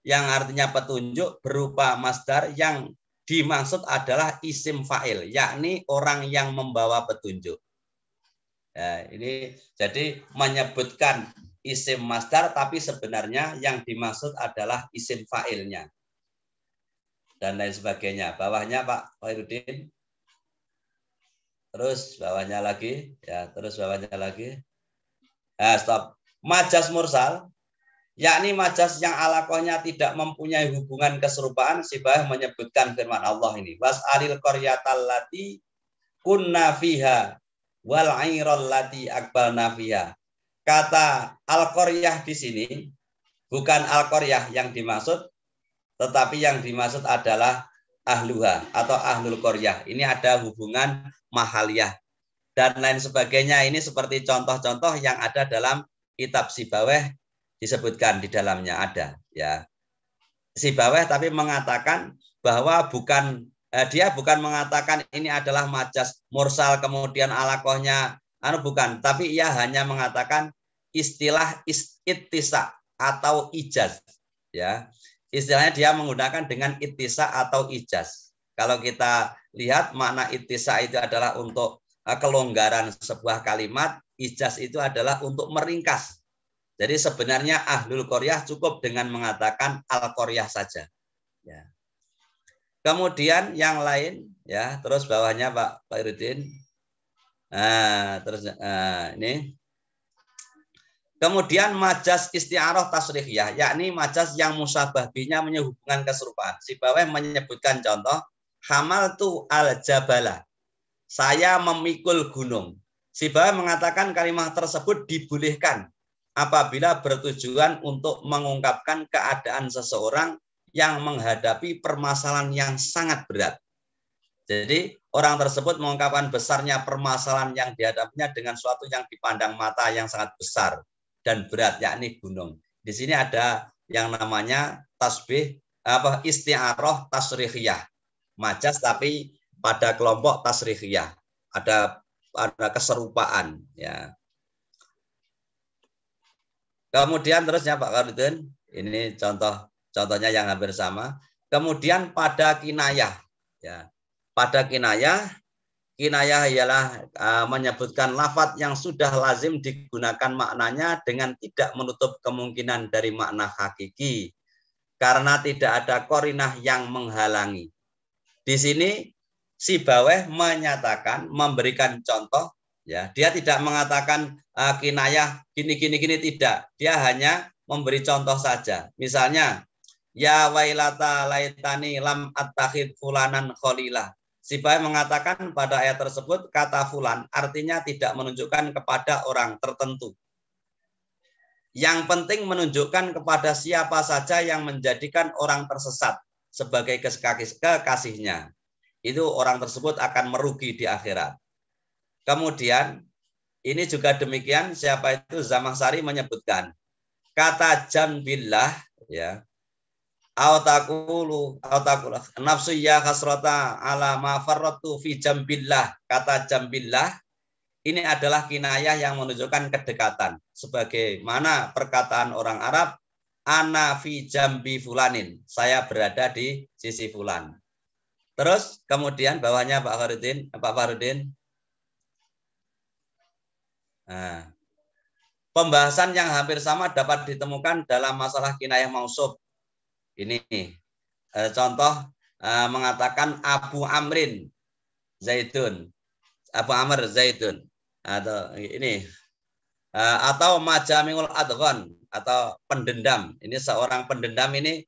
yang artinya petunjuk berupa masdar yang dimaksud adalah isim fa'il, yakni orang yang membawa petunjuk. Ya, ini jadi menyebutkan isim masdar tapi sebenarnya yang dimaksud adalah isim fa'ilnya. Dan lain sebagainya. Bawahnya Pak Khairuddin. Terus bawahnya lagi, ya, terus bawahnya lagi. Nah, stop. Majas mursal yakni majas yang alakohnya tidak mempunyai hubungan keserupaan sibah menyebutkan firman Allah ini was alil koriyatal lati kunna fiha wal airal lati akbal nafiha kata al koriyah di sini bukan al koriyah yang dimaksud tetapi yang dimaksud adalah ahluha atau ahlul koriyah. ini ada hubungan mahaliyah dan lain sebagainya ini seperti contoh-contoh yang ada dalam kitab Sibaweh disebutkan di dalamnya ada ya si bawah tapi mengatakan bahwa bukan eh, dia bukan mengatakan ini adalah majas mursal kemudian alakohnya anu bukan tapi ia hanya mengatakan istilah itisa atau ijaz ya istilahnya dia menggunakan dengan itisa atau ijaz kalau kita lihat makna itisa itu adalah untuk eh, kelonggaran sebuah kalimat ijaz itu adalah untuk meringkas jadi sebenarnya ahlul koryah cukup dengan mengatakan al koryah saja. Ya. Kemudian yang lain, ya terus bawahnya Pak Pak Irudin. Nah, terus nah, ini. Kemudian majas isti'aroh tasrihiyah, yakni majas yang musabah binya keserupaan. Si bawah menyebutkan contoh, hamal tu al jabala. Saya memikul gunung. Si bawah mengatakan kalimat tersebut dibolehkan apabila bertujuan untuk mengungkapkan keadaan seseorang yang menghadapi permasalahan yang sangat berat. Jadi orang tersebut mengungkapkan besarnya permasalahan yang dihadapinya dengan suatu yang dipandang mata yang sangat besar dan berat, yakni gunung. Di sini ada yang namanya tasbih apa isti'aroh tasrihiyah. Majas tapi pada kelompok tasrihiyah. Ada ada keserupaan ya. Kemudian terusnya Pak Karudin, ini contoh contohnya yang hampir sama. Kemudian pada kinayah, ya. Pada kinayah, kinayah ialah uh, menyebutkan lafat yang sudah lazim digunakan maknanya dengan tidak menutup kemungkinan dari makna hakiki karena tidak ada korinah yang menghalangi. Di sini Si Baweh menyatakan memberikan contoh Ya, dia tidak mengatakan uh, kinayah gini gini gini tidak. Dia hanya memberi contoh saja. Misalnya, ya wailata laitani lam attakhid fulanan kholilah. Sibai mengatakan pada ayat tersebut kata fulan artinya tidak menunjukkan kepada orang tertentu. Yang penting menunjukkan kepada siapa saja yang menjadikan orang tersesat sebagai kekasihnya. Itu orang tersebut akan merugi di akhirat. Kemudian ini juga demikian siapa itu Zamansari menyebutkan kata jam billah ya autakulu autakulu nafsu ya kasrota ala ma farratu fi jambillah kata jambillah ini adalah kinayah yang menunjukkan kedekatan sebagaimana perkataan orang Arab ana fi jambi fulanin saya berada di sisi fulan terus kemudian bawahnya Pak Farudin, Pak Farudin Nah, pembahasan yang hampir sama dapat ditemukan dalam masalah kinayah mausuf. Ini eh, contoh eh, mengatakan Abu Amrin Zaitun. Abu Amr Zaitun atau ini eh, atau Majamiul Adghon atau pendendam. Ini seorang pendendam ini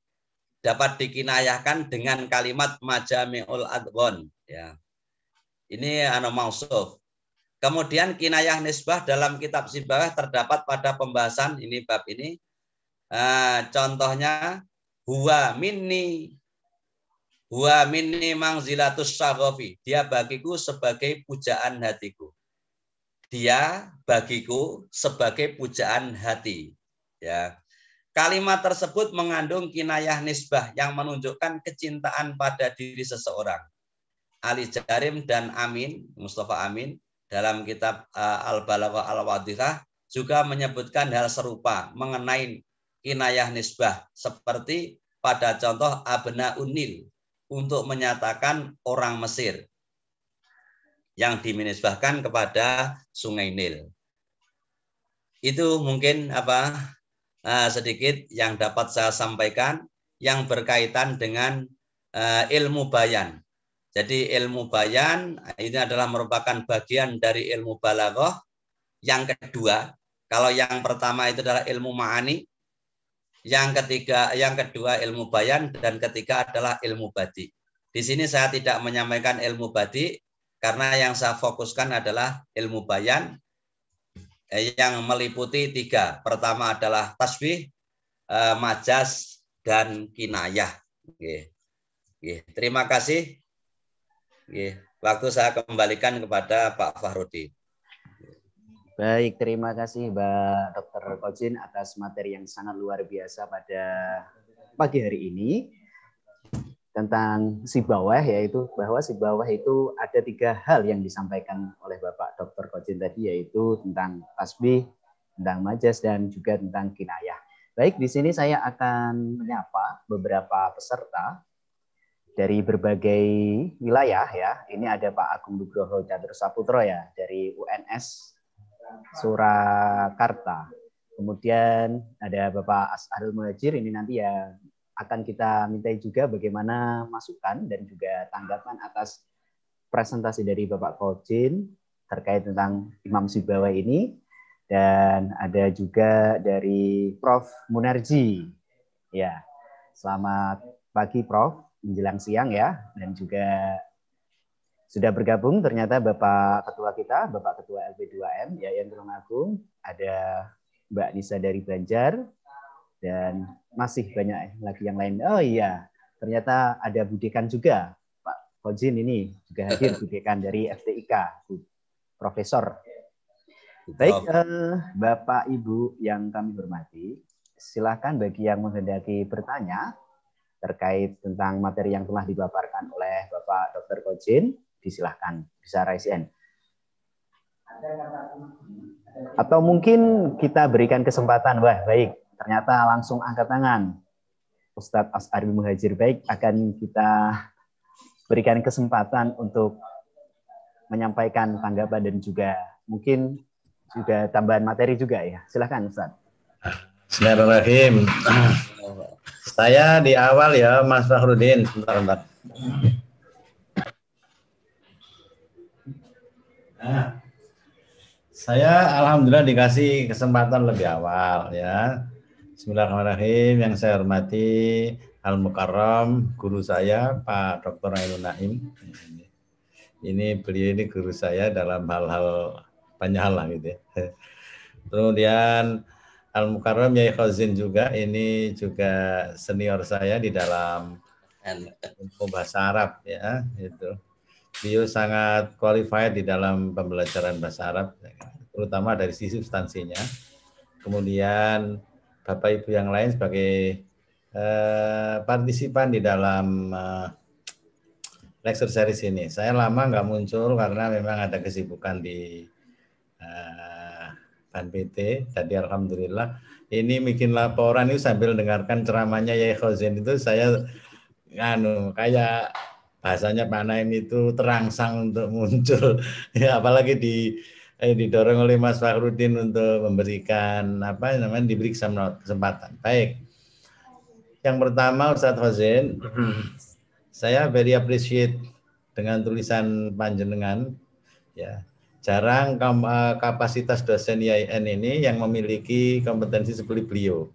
dapat dikinayahkan dengan kalimat majamiul adbon ya ini anu mausuf Kemudian kinayah nisbah dalam kitab Sibawah terdapat pada pembahasan ini bab ini. Eh, contohnya huwa minni huwa minni mangzilatus sagofi. Dia bagiku sebagai pujaan hatiku. Dia bagiku sebagai pujaan hati. Ya. Kalimat tersebut mengandung kinayah nisbah yang menunjukkan kecintaan pada diri seseorang. Ali Jarim dan Amin, Mustafa Amin, dalam kitab uh, Al-Balaghah Al-Wadihah juga menyebutkan hal serupa mengenai inayah nisbah seperti pada contoh abna unil untuk menyatakan orang Mesir yang diminisbahkan kepada Sungai Nil. Itu mungkin apa uh, sedikit yang dapat saya sampaikan yang berkaitan dengan uh, ilmu bayan jadi ilmu bayan ah, ini adalah merupakan bagian dari ilmu balaghah. Yang kedua, kalau yang pertama itu adalah ilmu ma'ani, yang ketiga, yang kedua ilmu bayan dan ketiga adalah ilmu badi. Di sini saya tidak menyampaikan ilmu badi karena yang saya fokuskan adalah ilmu bayan eh, yang meliputi tiga. Pertama adalah tasbih, eh, majas, dan kinayah. Terima kasih. Waktu saya kembalikan kepada Pak Fahrudi. Baik, terima kasih Mbak Dr. Kojin atas materi yang sangat luar biasa pada pagi hari ini tentang si bawah yaitu bahwa si bawah itu ada tiga hal yang disampaikan oleh Bapak Dr. Kojin tadi yaitu tentang tasbih, tentang majas dan juga tentang kinayah. Baik, di sini saya akan menyapa beberapa peserta dari berbagai wilayah ya. Ini ada Pak Agung Nugroho Chandra Saputro ya dari UNS Surakarta. Kemudian ada Bapak Asharul Muhajir ini nanti ya akan kita mintai juga bagaimana masukan dan juga tanggapan atas presentasi dari Bapak Kojin terkait tentang Imam Sibawa ini dan ada juga dari Prof Munarji. Ya. Selamat pagi Prof menjelang siang ya dan juga sudah bergabung ternyata Bapak Ketua kita, Bapak Ketua LP2M Yayan Tulung Agung, ada Mbak Nisa dari Banjar dan masih banyak lagi yang lain. Oh iya, ternyata ada Budekan juga. Pak Kojin ini juga hadir Budekan dari FTIK, Profesor. Baik, eh, Bapak Ibu yang kami hormati, silakan bagi yang menghendaki bertanya terkait tentang materi yang telah dibaparkan oleh Bapak Dr. Kojin, disilahkan bisa raise hand. Atau mungkin kita berikan kesempatan, wah baik, ternyata langsung angkat tangan. Ustadz As'ari Muhajir baik akan kita berikan kesempatan untuk menyampaikan tanggapan dan juga mungkin juga tambahan materi juga ya. Silahkan Ustadz. Ah, Bismillahirrahmanirrahim. Saya di awal ya, Mas Fahrudin. Sebentar, sebentar. saya alhamdulillah dikasih kesempatan lebih awal ya. Bismillahirrahmanirrahim. Yang saya hormati Al Mukarram, guru saya Pak Dr. Ainul Naim. Ini beliau ini guru saya dalam hal-hal banyak hal lah gitu ya. Kemudian Al Mukarram Yai Khazin juga ini juga senior saya di dalam ilmu bahasa Arab ya itu. Beliau sangat qualified di dalam pembelajaran bahasa Arab ya, terutama dari sisi substansinya. Kemudian Bapak Ibu yang lain sebagai uh, partisipan di dalam uh, lecture series ini. Saya lama nggak muncul karena memang ada kesibukan di eh, dan PT. Jadi alhamdulillah ini bikin laporan itu sambil dengarkan ceramahnya Yai Khosin itu saya nganu kayak bahasanya Pak Naim itu terangsang untuk muncul. ya apalagi di eh, didorong oleh Mas Fakhrudin untuk memberikan apa namanya diberi kesempatan. Baik. Yang pertama Ustadz Hozin, mm-hmm. saya very appreciate dengan tulisan panjenengan ya jarang eh, kapasitas dosen IAIN ini yang memiliki kompetensi seperti beliau.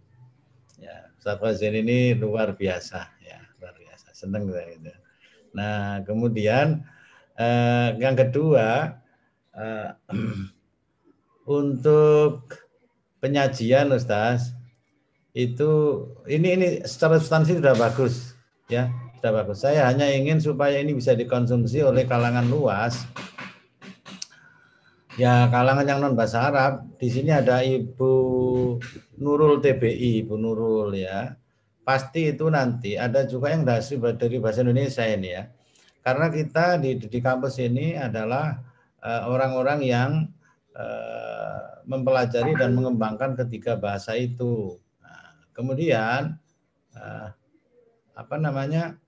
Ya, Ustaz ini luar biasa, ya luar biasa. Senang saya gitu. Nah, kemudian eh, yang kedua eh, untuk penyajian Ustaz itu ini ini secara substansi sudah bagus, ya sudah bagus. Saya hanya ingin supaya ini bisa dikonsumsi oleh kalangan luas Ya, kalangan yang non bahasa Arab. Di sini ada Ibu Nurul TBI, Ibu Nurul ya. Pasti itu nanti ada juga yang dari bahasa Indonesia ini ya. Karena kita di di kampus ini adalah orang eh, orang-orang yang uh, mempelajari dan mengembangkan ketiga bahasa itu. Nah, kemudian uh, apa namanya?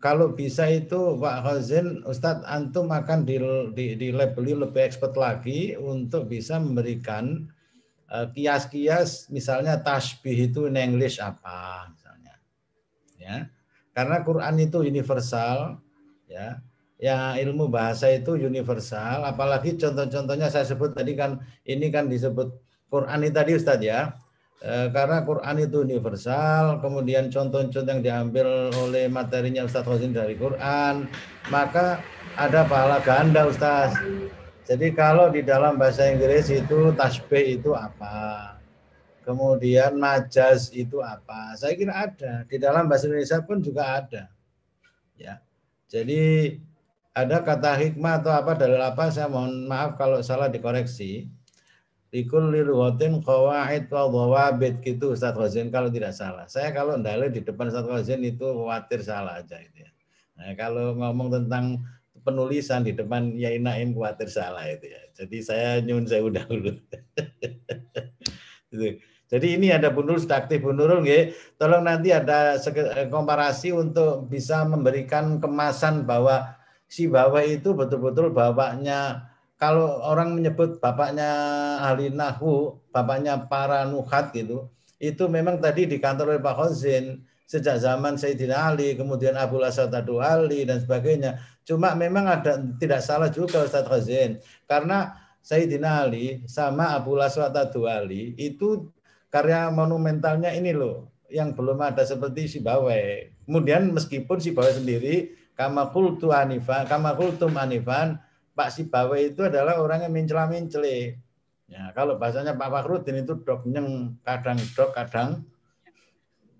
kalau bisa itu Pak Hozin, Ustadz Antum akan di, di, di labeli lebih expert lagi untuk bisa memberikan eh, kias-kias uh, misalnya tasbih itu in English apa misalnya. Ya. Karena Quran itu universal ya. Ya ilmu bahasa itu universal apalagi contoh-contohnya saya sebut tadi kan ini kan disebut Quran ini tadi Ustadz ya. Eh, karena Quran itu universal, kemudian contoh-contoh yang diambil oleh materinya Ustaz Hosin dari Quran, maka ada pahala ganda Ustaz. Jadi kalau di dalam bahasa Inggris itu tasbih itu apa? Kemudian majas itu apa? Saya kira ada. Di dalam bahasa Indonesia pun juga ada. Ya. Jadi ada kata hikmah atau apa dalil apa saya mohon maaf kalau salah dikoreksi likulli lirwatin kawaid wa dhawabit gitu Ustaz Khozin kalau tidak salah. Saya kalau ndale di depan Ustaz Khozin itu khawatir salah aja itu ya. Nah, kalau ngomong tentang penulisan di depan Yai Naim khawatir salah itu ya. Jadi saya nyun saya udah dulu. Gitu. Jadi ini ada bunul sedaktif bunurul nggih. Tolong nanti ada eh, komparasi untuk bisa memberikan kemasan bahwa si bawa itu betul-betul bapaknya kalau orang menyebut bapaknya ahli nahu, bapaknya para nuhat gitu, itu memang tadi di kantor oleh Pak Khozin sejak zaman Sayyidina Ali, kemudian Abu Asad Adu Ali dan sebagainya. Cuma memang ada tidak salah juga Ustaz Khozin karena Sayyidina Ali sama Abu Asad Adu Ali itu karya monumentalnya ini loh yang belum ada seperti si Bawe. Kemudian meskipun si Bawe sendiri kama anifan, kama anifan Pak Sibawa itu adalah orang yang mencela-mencele. Ya, kalau bahasanya Pak Fakhrudin itu dok nyeng, kadang dok, kadang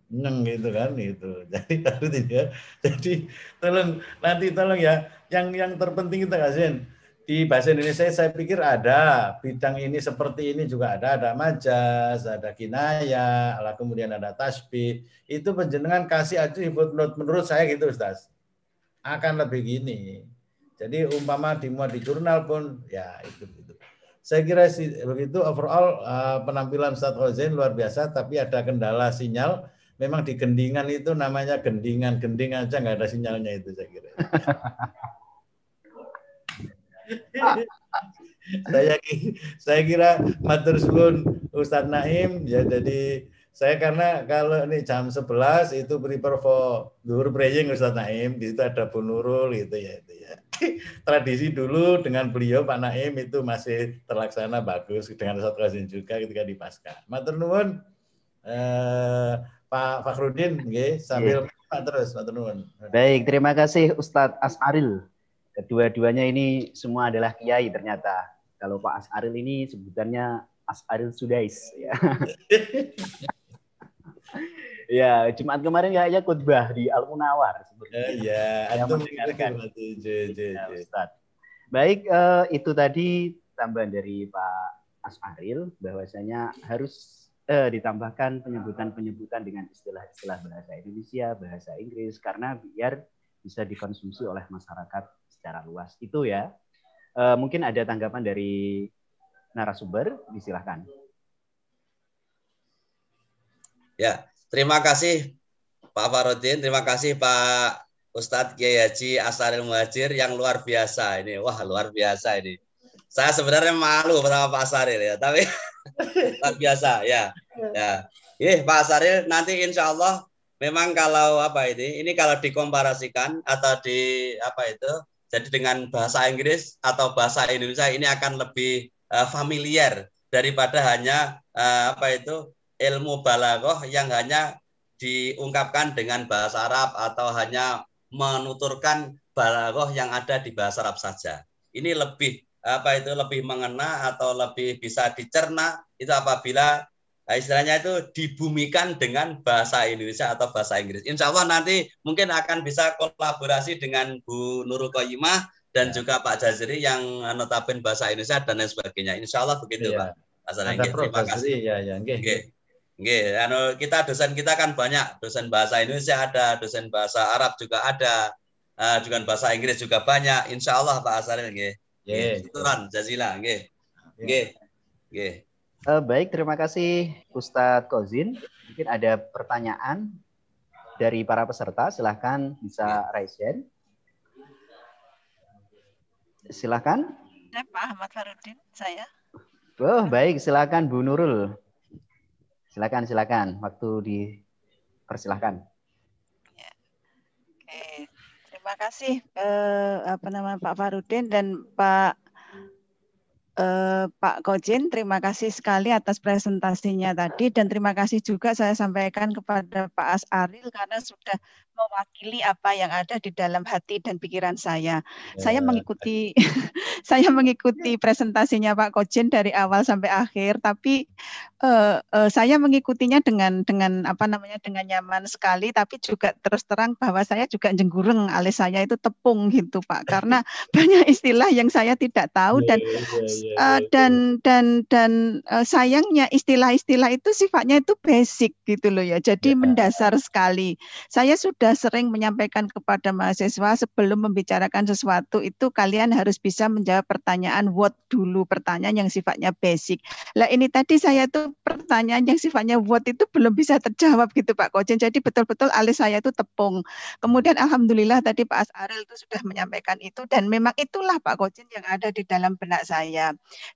nyeng gitu kan gitu. Jadi harus ya. Jadi tolong nanti tolong ya yang yang terpenting kita kasihin di bahasa Indonesia saya pikir ada bidang ini seperti ini juga ada ada majas ada kinaya lalu kemudian ada tasbih itu penjenengan kasih acuh menurut menurut saya gitu Ustaz akan lebih gini jadi umpama dimuat di jurnal pun ya itu begitu. Saya kira begitu overall eh, penampilan Ustaz Hozen luar biasa tapi ada kendala sinyal. Memang di gendingan itu namanya gendingan, gending aja nggak ada sinyalnya itu saya kira. saya kira matur suwun Ustaz Naim ya jadi saya karena kalau ini jam 11 itu prepare for duhur praying Ustaz Naim, di situ ada Bu Nurul gitu ya itu ya. Tradisi dulu dengan beliau Pak Naim itu masih terlaksana bagus dengan Ustaz Rasin juga ketika di pasca. Matur nuwun. Eh, Pak Fakhrudin nggih sambil yeah. Pak terus Matur nuwun. Baik, terima kasih Ustaz Asaril. Kedua-duanya ini semua adalah kiai ternyata. Kalau Pak Asaril ini sebutannya Asaril Sudais ya. ya Jumat kemarin kayaknya khotbah di Al Munawar sebenarnya. Oh, iya, yang mendengarkan. Kan iya, J, Ustaz. Baik, uh, itu tadi tambahan dari Pak Asmaril bahwasanya harus uh, ditambahkan penyebutan-penyebutan dengan istilah-istilah bahasa Indonesia, bahasa Inggris karena biar bisa dikonsumsi oleh masyarakat secara luas. Itu ya. Uh, mungkin ada tanggapan dari narasumber, disilahkan. Ya, Terima kasih Pak Farudin, terima kasih Pak Ustadz Kiai Haji Asaril Muhajir yang luar biasa ini. Wah, luar biasa ini. Saya sebenarnya malu sama Pak Asaril ya, tapi luar biasa ya. Ya. Ini Pak Asaril nanti insya Allah memang kalau apa ini, ini kalau dikomparasikan atau di apa itu, jadi dengan bahasa Inggris atau bahasa Indonesia ini akan lebih uh, familiar daripada hanya uh, apa itu ilmu balaghah yang hanya diungkapkan dengan bahasa Arab atau hanya menuturkan balaghah yang ada di bahasa Arab saja. Ini lebih apa itu lebih mengena atau lebih bisa dicerna itu apabila eh, istilahnya itu dibumikan dengan bahasa Indonesia atau bahasa Inggris. Insya Allah nanti mungkin akan bisa kolaborasi dengan Bu Nurul Koyimah dan ya. juga Pak Jaziri yang notabene bahasa Indonesia dan lain sebagainya. Insya Allah begitu ya. Pak. Ada Terima kasih. Ya, ya. Okay. Okay. Oke, anu kita dosen kita kan banyak, dosen bahasa Indonesia ada, dosen bahasa Arab juga ada, uh, eh, juga bahasa Inggris juga banyak. Insya Allah Pak Asaril oke. Nggih, jazila eh, baik, terima kasih Ustadz Kozin. Mungkin ada pertanyaan dari para peserta, silahkan bisa ya. raise hand. Silahkan. Saya Pak Ahmad Farudin, saya. Oh, baik, silakan Bu Nurul. Silakan, silakan. Waktu dipersilahkan. Ya. Oke, terima kasih eh, apa nama Pak Farudin dan Pak eh, Pak Kojin. Terima kasih sekali atas presentasinya tadi dan terima kasih juga saya sampaikan kepada Pak As Aril karena sudah mewakili apa yang ada di dalam hati dan pikiran saya. Ya. Saya mengikuti saya mengikuti presentasinya Pak Kojen dari awal sampai akhir, tapi uh, uh, saya mengikutinya dengan dengan apa namanya dengan nyaman sekali, tapi juga terus terang bahwa saya juga jenggureng alis saya itu tepung gitu Pak, karena banyak istilah yang saya tidak tahu ya, dan ya, ya, uh, dan dan dan uh, sayangnya istilah-istilah itu sifatnya itu basic gitu loh ya, jadi mendasar sekali. Saya sudah sudah sering menyampaikan kepada mahasiswa sebelum membicarakan sesuatu itu kalian harus bisa menjawab pertanyaan what dulu, pertanyaan yang sifatnya basic. Lah ini tadi saya tuh pertanyaan yang sifatnya what itu belum bisa terjawab gitu Pak Kojen. Jadi betul-betul alis saya tuh tepung. Kemudian alhamdulillah tadi Pak Asaril itu sudah menyampaikan itu dan memang itulah Pak Kojen yang ada di dalam benak saya.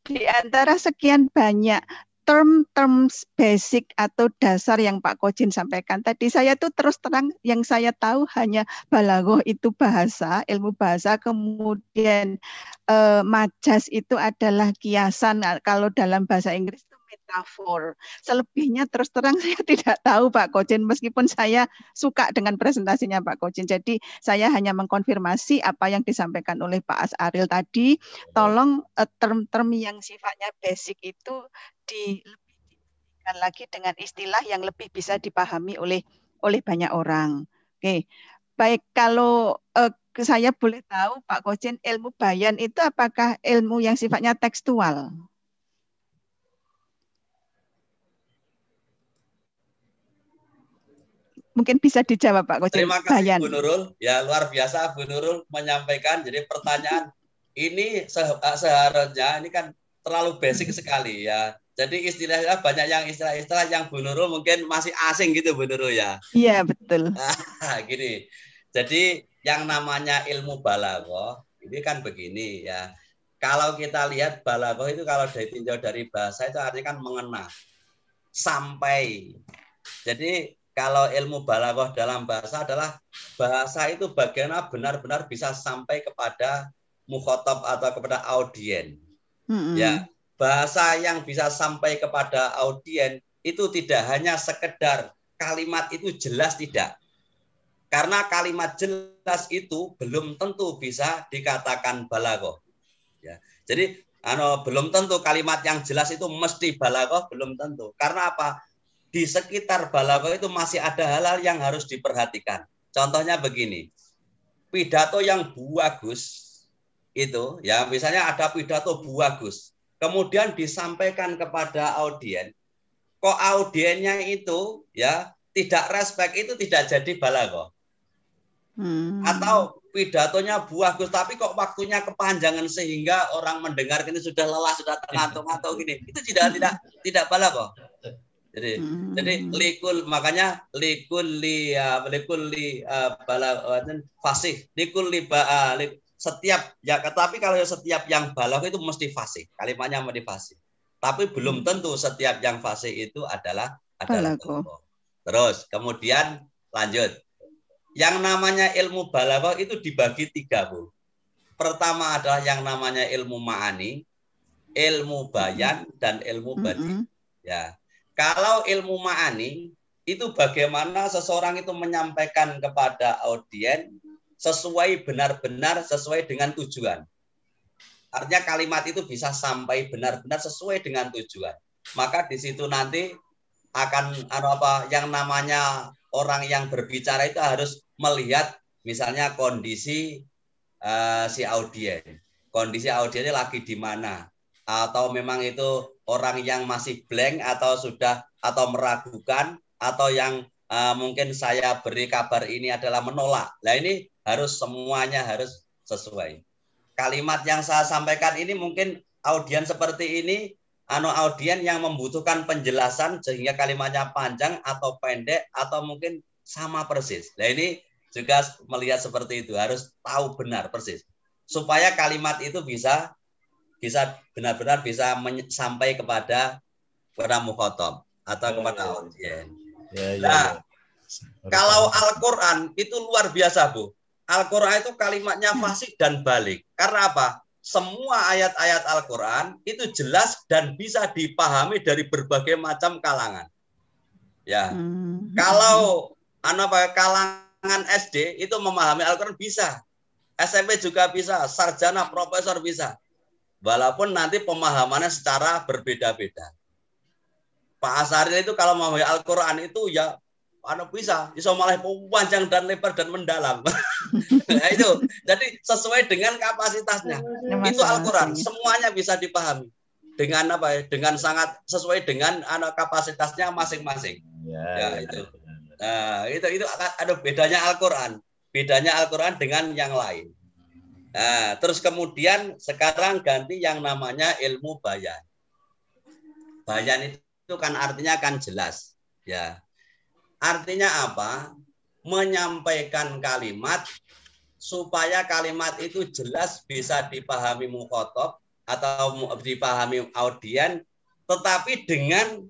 Di antara sekian banyak term term basic atau dasar yang Pak Kojin sampaikan tadi saya tuh terus terang yang saya tahu hanya balagoh itu bahasa ilmu bahasa kemudian eh, majas itu adalah kiasan kalau dalam bahasa Inggris metafor. Selebihnya terus terang saya tidak tahu Pak Kojen, meskipun saya suka dengan presentasinya Pak Kojen. Jadi saya hanya mengkonfirmasi apa yang disampaikan oleh Pak As Aril tadi. Tolong eh, term-term yang sifatnya basic itu di lagi dengan istilah yang lebih bisa dipahami oleh oleh banyak orang. Oke. Baik, kalau eh, saya boleh tahu Pak Kojen, ilmu bayan itu apakah ilmu yang sifatnya tekstual? mungkin bisa dijawab Pak Kocir. Terima kasih Bayan. Bu Nurul. Ya luar biasa Bu Nurul menyampaikan. Jadi pertanyaan ini eh, seharusnya ini kan terlalu basic sekali ya. Jadi istilahnya banyak yang istilah-istilah yang Bu Nurul mungkin masih asing gitu Bu Nurul ya. Iya betul. Ah, gini. Jadi yang namanya ilmu balago ini kan begini ya. Kalau kita lihat balago itu kalau ditinjau dari bahasa itu artinya kan mengena sampai. Jadi kalau ilmu balaghah dalam bahasa adalah bahasa itu bagaimana benar-benar bisa sampai kepada mukhotab atau kepada audien. Mm-hmm. Ya, bahasa yang bisa sampai kepada audien itu tidak hanya sekedar kalimat itu jelas tidak. Karena kalimat jelas itu belum tentu bisa dikatakan balaghah. Ya. Jadi ano, belum tentu kalimat yang jelas itu mesti balaghah belum tentu. Karena apa? di sekitar balago itu masih ada hal-hal yang harus diperhatikan. Contohnya begini, pidato yang buagus itu, ya misalnya ada pidato buagus, kemudian disampaikan kepada audien, kok audiennya itu ya tidak respect itu tidak jadi balago. Hmm. Atau pidatonya buagus tapi kok waktunya kepanjangan sehingga orang mendengar ini sudah lelah sudah ngantuk atau gini. Itu tidak tidak tidak balago. Jadi hmm. jadi likul makanya likul li uh, likul li uh, bala fasih likul li ba, ah, li, setiap ya tapi kalau setiap yang balok itu mesti fasih kalimatnya mesti fasih. Tapi belum hmm. tentu setiap yang fasih itu adalah adalah Terus kemudian lanjut. Yang namanya ilmu balago itu dibagi tiga bu. Pertama adalah yang namanya ilmu maani, ilmu bayan hmm. dan ilmu batin. Mm -hmm. Ya kalau ilmu ma'ani, itu bagaimana seseorang itu menyampaikan kepada audiens sesuai benar-benar sesuai dengan tujuan. Artinya kalimat itu bisa sampai benar-benar sesuai dengan tujuan. Maka di situ nanti akan anu apa yang namanya orang yang berbicara itu harus melihat misalnya kondisi uh, si audiens, kondisi audiennya lagi di mana, atau memang itu orang yang masih blank atau sudah atau meragukan atau yang uh, mungkin saya beri kabar ini adalah menolak. Nah ini harus semuanya harus sesuai. Kalimat yang saya sampaikan ini mungkin audiens seperti ini, anu audiens yang membutuhkan penjelasan sehingga kalimatnya panjang atau pendek atau mungkin sama persis. Nah ini juga melihat seperti itu harus tahu benar persis supaya kalimat itu bisa bisa benar-benar bisa sampai kepada para mukhotob atau ya, kepada ya, ya. audiens. Ya, ya, nah, ya. kalau Al-Quran itu luar biasa, Bu. Al-Quran itu kalimatnya fasih dan balik. Karena apa? Semua ayat-ayat Al-Quran itu jelas dan bisa dipahami dari berbagai macam kalangan. Ya, hmm. kalau anak pakai kalangan SD itu memahami Al-Quran bisa, SMP juga bisa, sarjana, profesor bisa. Walaupun nanti pemahamannya secara berbeda-beda. Pak Asaril itu kalau memahami ya Al-Quran itu ya anu bisa, bisa malah panjang dan lebar dan mendalam. nah, itu. Jadi sesuai dengan kapasitasnya. Masalah. Itu Al-Quran, semuanya bisa dipahami dengan apa ya? Dengan sangat sesuai dengan anu kapasitasnya masing-masing. Iya, ya, ya, ya itu. Nah, itu itu ada bedanya Al-Quran. Bedanya Al-Quran dengan yang lain. Nah, terus kemudian sekarang ganti yang namanya ilmu bayan. Bayan itu kan artinya kan jelas, ya. Artinya apa? Menyampaikan kalimat supaya kalimat itu jelas bisa dipahami mukhotob atau dipahami audien, tetapi dengan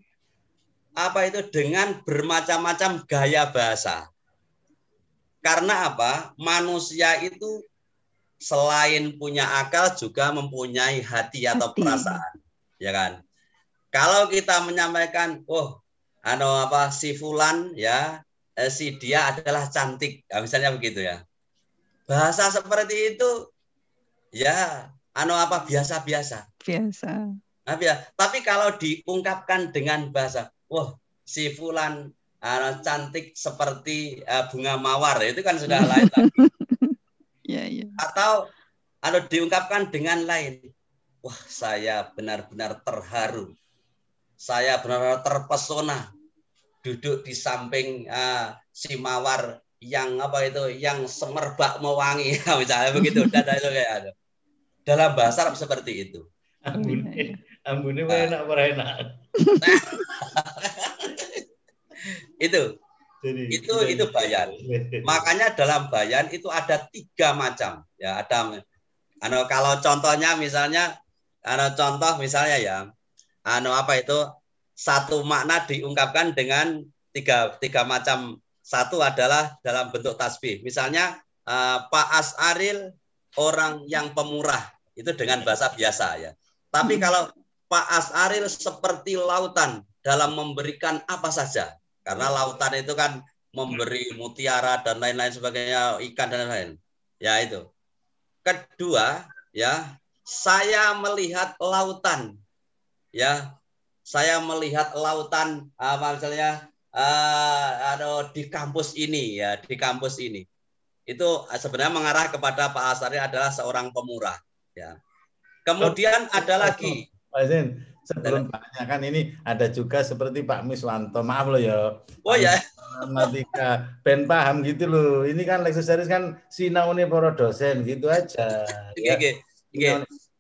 apa itu dengan bermacam-macam gaya bahasa. Karena apa? Manusia itu selain punya akal juga mempunyai hati atau hati. perasaan, ya kan? Kalau kita menyampaikan, oh, ano apa si fulan ya, eh, si dia adalah cantik, nah, misalnya begitu ya. Bahasa seperti itu, ya, ano apa biasa-biasa. Biasa. Nah, biasa. Tapi kalau diungkapkan dengan bahasa, wah, oh, si fulan cantik seperti eh, bunga mawar, itu kan sudah lain atau kalau diungkapkan dengan lain wah saya benar-benar terharu saya benar-benar terpesona duduk di samping uh, si mawar yang apa itu yang semerbak mewangi misalnya begitu dan itu kayak dalam bahasa Arab seperti itu ambune ambune nah. enak enak itu itu jadi. itu bayan. Makanya dalam bayan itu ada tiga macam. Ya, ada ano, kalau contohnya misalnya ano, contoh misalnya ya ano apa itu satu makna diungkapkan dengan tiga tiga macam. Satu adalah dalam bentuk tasbih. Misalnya uh, Pak Asaril orang yang pemurah itu dengan bahasa biasa ya. Tapi hmm. kalau Pak Asaril seperti lautan dalam memberikan apa saja karena hmm. lautan itu kan memberi hmm. mutiara dan lain-lain sebagainya, ikan dan lain-lain. Ya itu. Kedua, ya, saya melihat lautan. Ya, saya melihat lautan apa misalnya uh, eh, ada anu, di kampus ini ya, di kampus ini. Itu sebenarnya mengarah kepada Pak Asari adalah seorang pemurah, ya. Kemudian ada lagi. Pak Zin, sebelum banyak kan ini ada juga seperti Pak Miswanto. Maaf loh ya. Oh ya. Matematika. Ben paham gitu loh. Ini kan Lexus Series kan sinaune para dosen gitu aja. Oke, oke. Oke.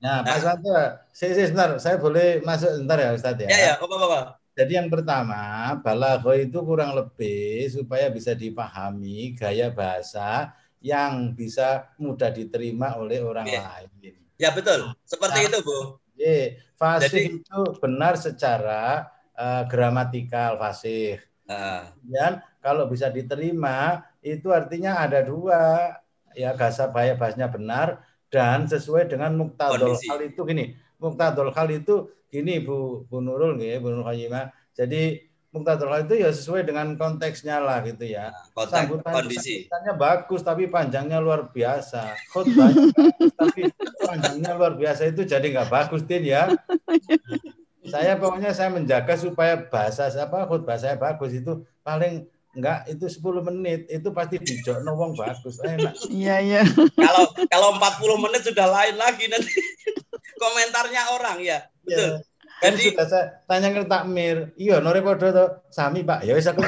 Nah, Pak Miswanto, nah. saya, saya sebentar, saya boleh masuk sebentar ya Ustaz ya. Ya, ya, apa-apa. Jadi yang pertama, balago itu kurang lebih supaya bisa dipahami gaya bahasa yang bisa mudah diterima oleh orang ya. lain. Ya betul, nah, seperti nah, itu Bu. Jadi fasih Jadi, itu benar secara uh, gramatikal fasih. Uh. Dan kalau bisa diterima itu artinya ada dua ya gasa bahaya bahasnya benar dan sesuai dengan muktadol hal itu gini. Muktadol hal itu gini Bu Bu Nurul nggih Bu Nurul Khayimah. Jadi muktadul itu ya sesuai dengan konteksnya lah gitu ya. Nah, Konteks Sambutan, kondisi. Sambutannya bagus tapi panjangnya luar biasa. Khotbah tapi panjangnya luar biasa itu jadi nggak bagus Tin ya. saya pokoknya saya menjaga supaya bahasa apa khotbah saya bagus itu paling enggak itu 10 menit itu pasti dijok wong bagus enak. Iya iya. Kalau kalau 40 menit sudah lain lagi nanti komentarnya orang ya. Betul. Yeah kan sudah saya tanya ke takmir iya nore podo to sami pak ya wis aku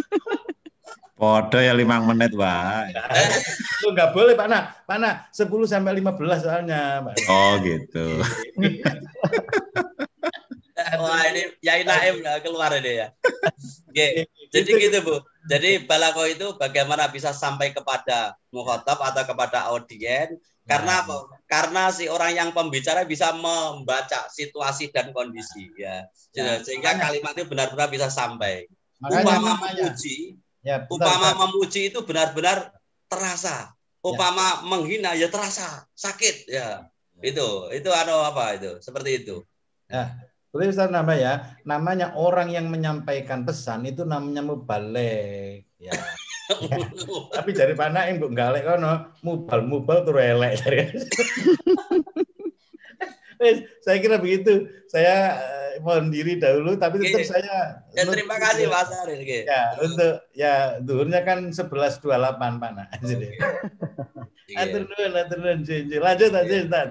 podo ya lima menit pak itu nggak boleh pak nah pak nah sepuluh sampai lima belas soalnya pak. oh gitu Wah ini Yai Naim keluar ini ya. Oke, iya, iya, iya. jadi gitu Bu. Jadi balako itu bagaimana bisa sampai kepada muhotab atau kepada audiens karena nah. apa? Karena si orang yang pembicara bisa membaca situasi dan kondisi nah. ya. ya Sehingga makanya. kalimatnya benar-benar bisa sampai. Makanya, upama makanya. memuji, ya, betul, upama betul. memuji itu benar-benar terasa. Ya. Upama ya. menghina ya terasa sakit ya. ya. Itu, itu ano apa itu? Seperti itu. Ya. Boleh saya nama ya, namanya orang yang menyampaikan pesan itu namanya mubalek Ya. Tapi dari mana yang mbok galak kan mubal-mubal turu elek saya kira begitu. Saya eh, mohon diri dahulu, tapi tetap Oke. saya. Ya, terima kasih Mas Aril. Ya, untuk ya duhurnya kan sebelas dua delapan Atur jadi iya. atur nuwun. Lanjut lanjut Tat.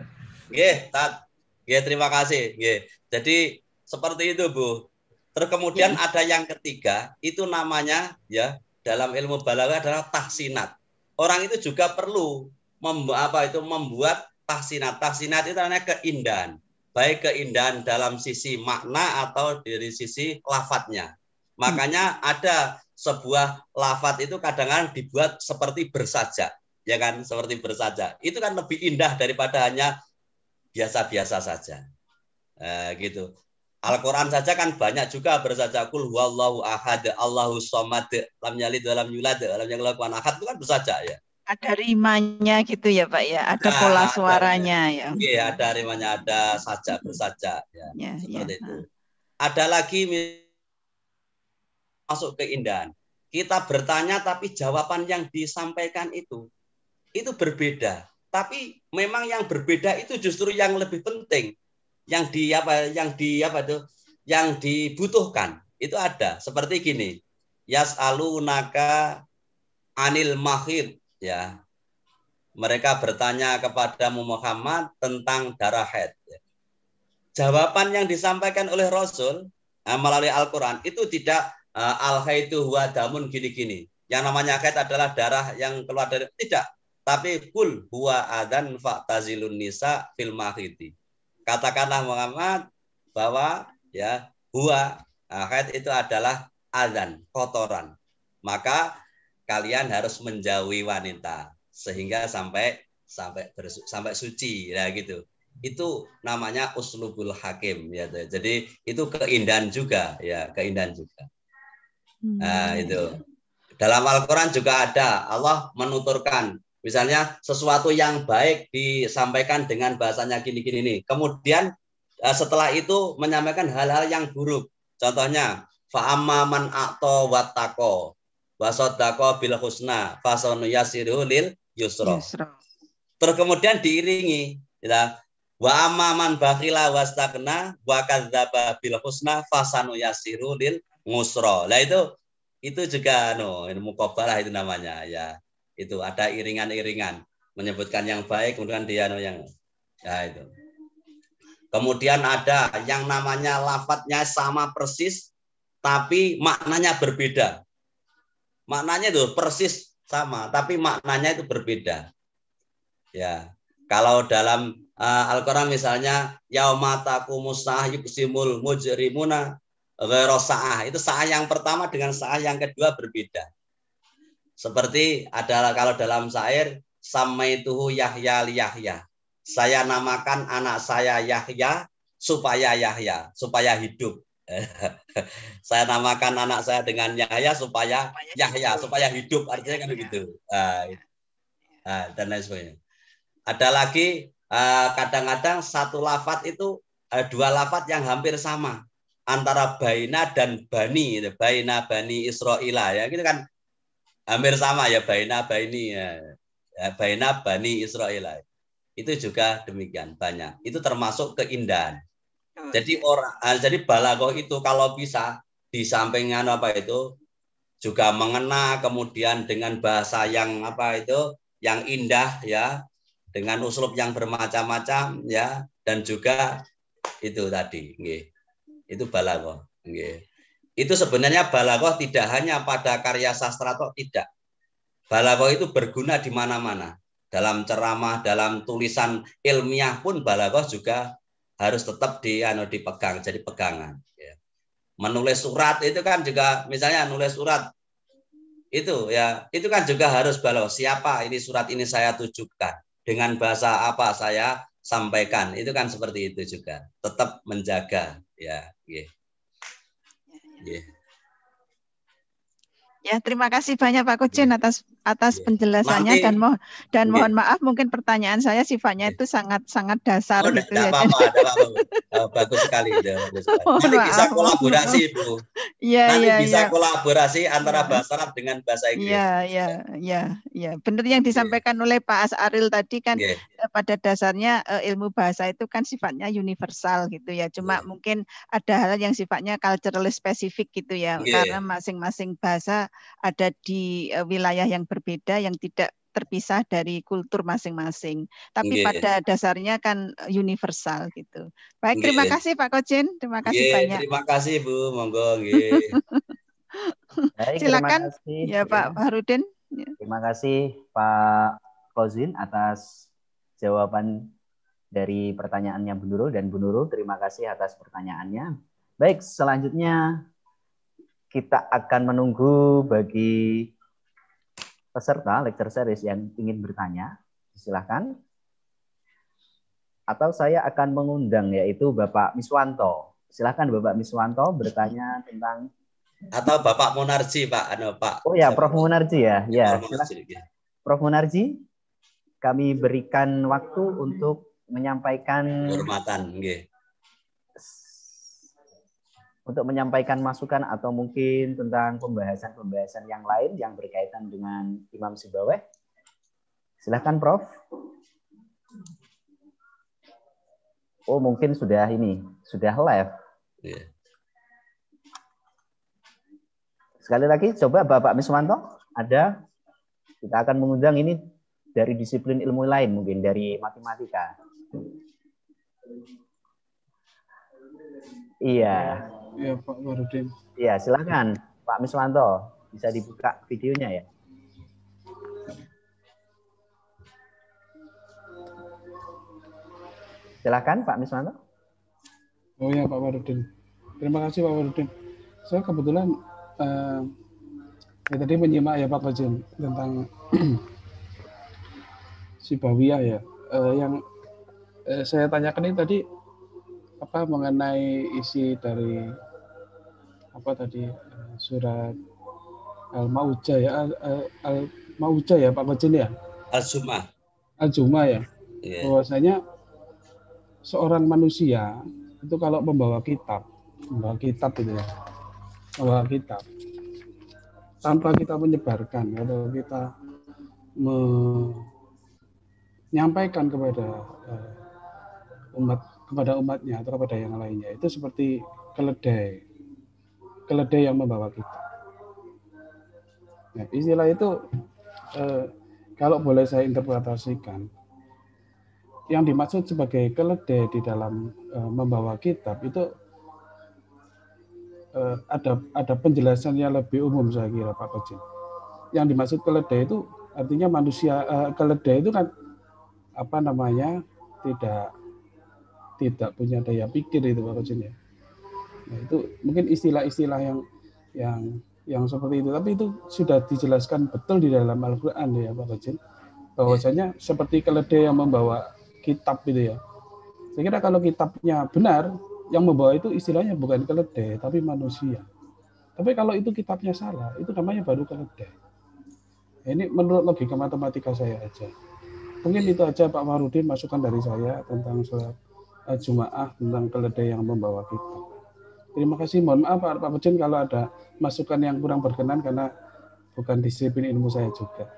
Nggih, Tat. ge terima kasih. ge Jadi seperti itu, Bu. Terus kemudian ada yang ketiga, itu namanya ya dalam ilmu balaga adalah tahsinat. Orang itu juga perlu membuat apa itu membuat tahsinat. Tahsinat itu namanya keindahan, baik keindahan dalam sisi makna atau dari sisi lafadznya. Makanya ada sebuah lafat itu kadang-kadang dibuat seperti bersaja, ya kan? Seperti bersaja. Itu kan lebih indah daripada hanya biasa-biasa saja. Eh, gitu. Al-Quran saja kan banyak juga bersaja kul huwallahu ahad, Allahu somad, lam yalid dalam yulad, lam yang lakukan ahad itu kan bersaja ya. Ada rimanya gitu ya Pak ya, ada nah, pola suaranya ada, ya. Iya, ada rimanya, ada saja bersaja ya. ya, ya seperti ya. itu. Ada lagi masuk keindahan. Kita bertanya tapi jawaban yang disampaikan itu itu berbeda. Tapi memang yang berbeda itu justru yang lebih penting yang di apa yang di apa tuh yang dibutuhkan itu ada seperti gini Yas Alunaka anil mahir ya mereka bertanya kepada Muhammad tentang darah haid. Ya. Jawaban yang disampaikan oleh Rasul eh, melalui Al-Quran itu tidak eh, al haidu wa damun gini-gini. Yang namanya haid adalah darah yang keluar dari tidak. Tapi kul huwa adan tazilun nisa fil mahidi katakanlah Muhammad bahwa ya hua nah, itu adalah azan kotoran maka kalian harus menjauhi wanita sehingga sampai sampai bersu, sampai suci ya gitu itu namanya uslubul hakim ya jadi itu keindahan juga ya keindahan juga nah hmm. itu dalam Al-Quran juga ada Allah menuturkan Misalnya sesuatu yang baik disampaikan dengan bahasanya gini-gini nih. Kemudian eh, setelah itu menyampaikan hal-hal yang buruk. Contohnya fa'amaman akto watako wasodako bil husna fasonu yasiru lil yusro. Terus kemudian diiringi ya, wa amaman bakhila wastakna wa kadzdzaba bil husna fasanu yasirul lil ngusro. Lah itu itu juga no, anu, ilmu mukobalah itu namanya ya itu ada iringan-iringan menyebutkan yang baik kemudian dia anu yang ya itu kemudian ada yang namanya lafadznya sama persis tapi maknanya berbeda maknanya itu persis sama tapi maknanya itu berbeda ya kalau dalam uh, Al-Quran misalnya yaumataku musah yuksimul mujrimuna sa'ah itu sa'ah yang pertama dengan sa'ah yang kedua berbeda seperti adalah kalau dalam syair tuh Yahya li Yahya. Saya namakan anak saya Yahya supaya Yahya, supaya hidup. saya namakan anak saya dengan Yahya supaya, Yahya, supaya hidup artinya kan iya. begitu. Ah, ah, dan lain sebagainya. Ada lagi ah, kadang-kadang satu lafat itu dua lafat yang hampir sama antara baina dan bani, baina bani Israel ya. gitu kan hampir sama ya baina baini ya. ya baina bani Israel itu juga demikian banyak itu termasuk keindahan oh, jadi iya. orang ah, jadi balagoh itu kalau bisa di sampingan apa itu juga mengena kemudian dengan bahasa yang apa itu yang indah ya dengan uslub yang bermacam-macam ya dan juga itu tadi nggih itu balagoh nggih itu sebenarnya balaghah tidak hanya pada karya sastra atau tidak. Balaghah itu berguna di mana-mana. Dalam ceramah, dalam tulisan ilmiah pun balaghah juga harus tetap di ano dipegang jadi pegangan ya. Menulis surat itu kan juga misalnya nulis surat itu ya itu kan juga harus balaghah siapa ini surat ini saya tujukan dengan bahasa apa saya sampaikan itu kan seperti itu juga tetap menjaga ya yeah. Gitu. Iya. Ya, terima kasih banyak Pak Kucin iya. atas atas iya. penjelasannya Nanti, dan mohon dan mohon maaf mungkin pertanyaan saya sifatnya iya. itu sangat sangat dasar oh, gitu ya. Apa, apa, oh, bagus sekali, bagus Nanti maaf. bisa kolaborasi Bu. Iya iya. Nanti bisa ya. kolaborasi antara iya. bahasa Arab dengan bahasa Inggris. Iya iya iya iya. Benar yang disampaikan oleh Pak Asaril tadi kan yeah. pada dasarnya eh, ilmu bahasa itu kan sifatnya universal gitu ya. Cuma yeah. mungkin ada hal yang sifatnya cultural spesifik gitu ya yeah. karena masing-masing bahasa ada di eh, wilayah yang ber berbeda yang tidak terpisah dari kultur masing-masing. Tapi yeah. Iya. pada dasarnya kan universal gitu. Baik, yeah. Iya, iya. terima kasih Pak Kocin. Terima kasih yeah, banyak. Terima kasih Bu, monggo. Yeah. Silakan kasih. ya Pak Harudin. Ya. Terima kasih Pak Kozin atas jawaban dari pertanyaannya Bu Nurul dan Bu Nurul terima kasih atas pertanyaannya. Baik, selanjutnya kita akan menunggu bagi peserta lecture series yang ingin bertanya, silahkan. Atau saya akan mengundang yaitu Bapak Miswanto. Silahkan Bapak Miswanto bertanya tentang atau Bapak Munarji Pak, Ano, Pak. Oh ya, Prof Munarji ya? ya, ya. Prof Munarji, ya. kami berikan waktu untuk menyampaikan. Hormatan, untuk menyampaikan masukan atau mungkin tentang pembahasan-pembahasan yang lain yang berkaitan dengan Imam Sibaweh. Silahkan Prof. Oh mungkin sudah ini, sudah live. Iya. Sekali lagi coba Bapak Miswanto, ada kita akan mengundang ini dari disiplin ilmu lain mungkin dari matematika. Iya. Ya Pak Marudin. Iya silakan Pak Miswanto bisa dibuka videonya ya. Silakan Pak Miswanto. Oh ya Pak Marudin. Terima kasih Pak Marudin. Saya kebetulan eh, ya tadi menyimak ya Pak Kajen tentang si Bawia ya. Eh, yang eh, saya tanyakan ini tadi apa mengenai isi dari apa tadi eh, surat al mauja ya al, al, al mauja ya Pak Kocin ya al juma al juma ya yeah. bahwasanya seorang manusia itu kalau membawa kitab membawa kitab itu ya membawa kitab tanpa kita menyebarkan atau kita menyampaikan kepada eh, umat kepada umatnya atau kepada yang lainnya itu seperti keledai keledai yang membawa kita. Nah, istilah itu eh, kalau boleh saya interpretasikan, yang dimaksud sebagai keledai di dalam eh, membawa kitab itu eh, ada ada penjelasan yang lebih umum saya kira Pak Kecil. Yang dimaksud keledai itu artinya manusia eh, keledai itu kan apa namanya tidak tidak punya daya pikir itu Pak Kecil ya Nah, itu mungkin istilah-istilah yang yang yang seperti itu. Tapi itu sudah dijelaskan betul di dalam Al-Qur'an ya Pak Kecil. Bahwasanya iya. seperti keledai yang membawa kitab gitu ya. Saya kira kalau kitabnya benar, yang membawa itu istilahnya bukan keledai tapi manusia. Tapi kalau itu kitabnya salah, itu namanya baru keledai. Nah, ini menurut logika matematika saya aja. Mungkin itu aja Pak Marudin masukan dari saya tentang surat Jumaah tentang keledai yang membawa kitab. Terima kasih. Mohon maaf Pak, Pak kalau ada masukan yang kurang berkenan karena bukan disiplin ilmu saya juga.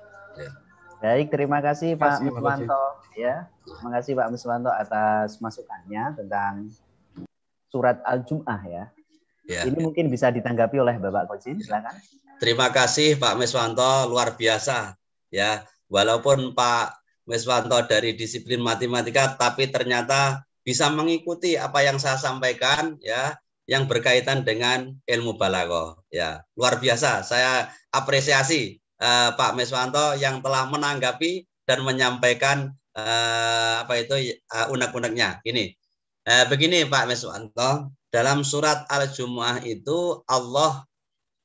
Baik, terima kasih Pak Muswanto ya. Terima kasih Pak Muswanto atas masukannya tentang surat Al-Jum'ah ya. ya. Ini ya. mungkin bisa ditanggapi oleh Bapak Kojin, silakan. Terima kasih Pak Muswanto, luar biasa ya. Walaupun Pak Muswanto dari disiplin matematika tapi ternyata bisa mengikuti apa yang saya sampaikan ya yang berkaitan dengan ilmu balago. Ya, luar biasa. Saya apresiasi uh, Pak Meswanto yang telah menanggapi dan menyampaikan uh, apa itu eh, unek-uneknya. Ini uh, begini Pak Meswanto, dalam surat Al-Jumuah itu Allah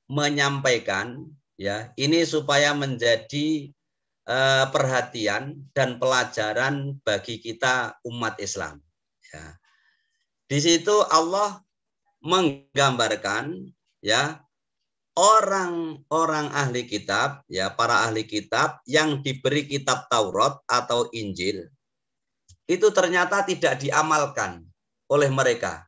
menyampaikan ya, ini supaya menjadi uh, perhatian dan pelajaran bagi kita umat Islam. Ya. Di situ Allah menggambarkan ya orang-orang ahli kitab ya para ahli kitab yang diberi kitab Taurat atau Injil itu ternyata tidak diamalkan oleh mereka.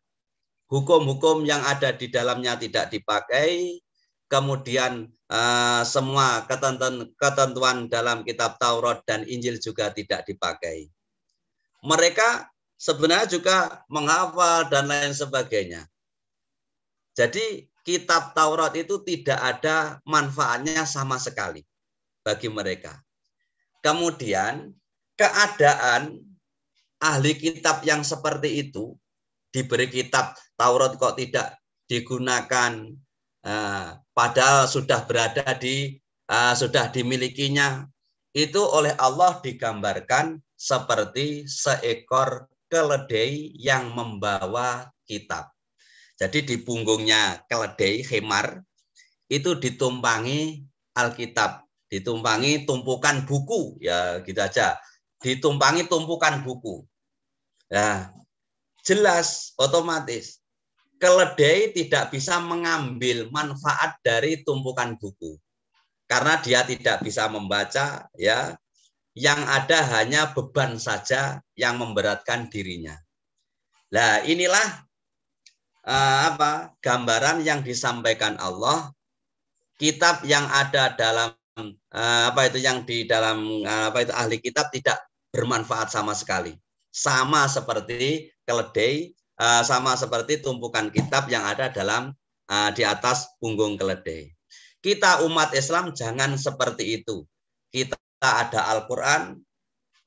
Hukum-hukum yang ada di dalamnya tidak dipakai, kemudian eh, semua ketentuan, ketentuan dalam kitab Taurat dan Injil juga tidak dipakai. Mereka sebenarnya juga menghafal dan lain sebagainya. Jadi kitab Taurat itu tidak ada manfaatnya sama sekali bagi mereka. Kemudian keadaan ahli kitab yang seperti itu diberi kitab Taurat kok tidak digunakan eh, padahal sudah berada di eh, sudah dimilikinya itu oleh Allah digambarkan seperti seekor keledai yang membawa kitab. Jadi di punggungnya keledai khemar, itu ditumpangi Alkitab, ditumpangi tumpukan buku ya gitu aja. Ditumpangi tumpukan buku. Nah, jelas otomatis keledai tidak bisa mengambil manfaat dari tumpukan buku karena dia tidak bisa membaca ya yang ada hanya beban saja yang memberatkan dirinya. Nah, inilah uh, apa gambaran yang disampaikan Allah kitab yang ada dalam uh, apa itu yang di dalam uh, apa itu ahli kitab tidak bermanfaat sama sekali sama seperti keledai uh, sama seperti tumpukan kitab yang ada dalam uh, di atas punggung keledai kita umat Islam jangan seperti itu kita ada Al-Quran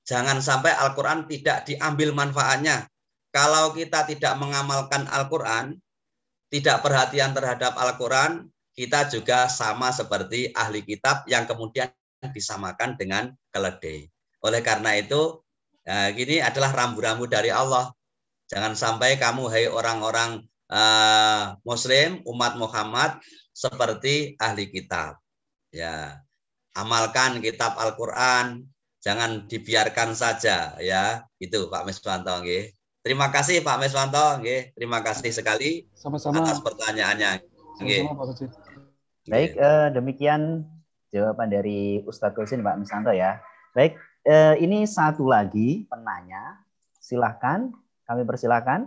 jangan sampai Al-Quran tidak diambil manfaatnya kalau kita tidak mengamalkan Al-Quran, tidak perhatian terhadap Al-Quran, kita juga sama seperti ahli kitab yang kemudian disamakan dengan keledai. Oleh karena itu, eh, ini adalah rambu-rambu dari Allah. Jangan sampai kamu, hai orang-orang uh, Muslim, umat Muhammad, seperti ahli kitab. Ya, amalkan kitab Al-Quran, jangan dibiarkan saja. Ya, itu Pak Miswanto. Nggih. Terima kasih Pak Meswanto, Oke, Terima kasih sekali Sama-sama. atas pertanyaannya. Oke. Baik, eh, demikian jawaban dari Ustadz Kusin Pak Meswanto ya. Baik, eh, ini satu lagi penanya. Silahkan, kami persilahkan.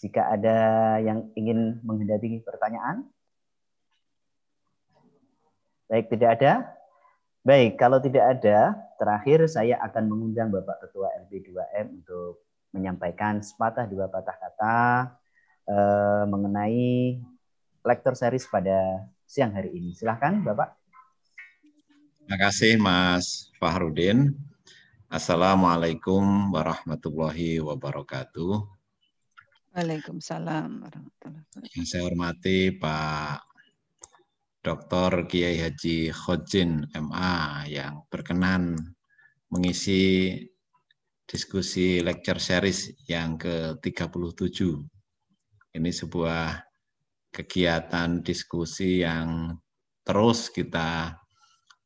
Jika ada yang ingin menghendaki pertanyaan. Baik, tidak ada? Baik, kalau tidak ada, terakhir saya akan mengundang Bapak Ketua LP2M untuk menyampaikan sepatah dua patah kata eh, mengenai lecture series pada siang hari ini. Silahkan Bapak. Terima kasih Mas Fahrudin. Assalamualaikum warahmatullahi wabarakatuh. Waalaikumsalam warahmatullahi wabarakatuh. Yang saya hormati Pak Dr. Kiai Haji Khojin MA yang berkenan mengisi diskusi lecture series yang ke-37. Ini sebuah kegiatan diskusi yang terus kita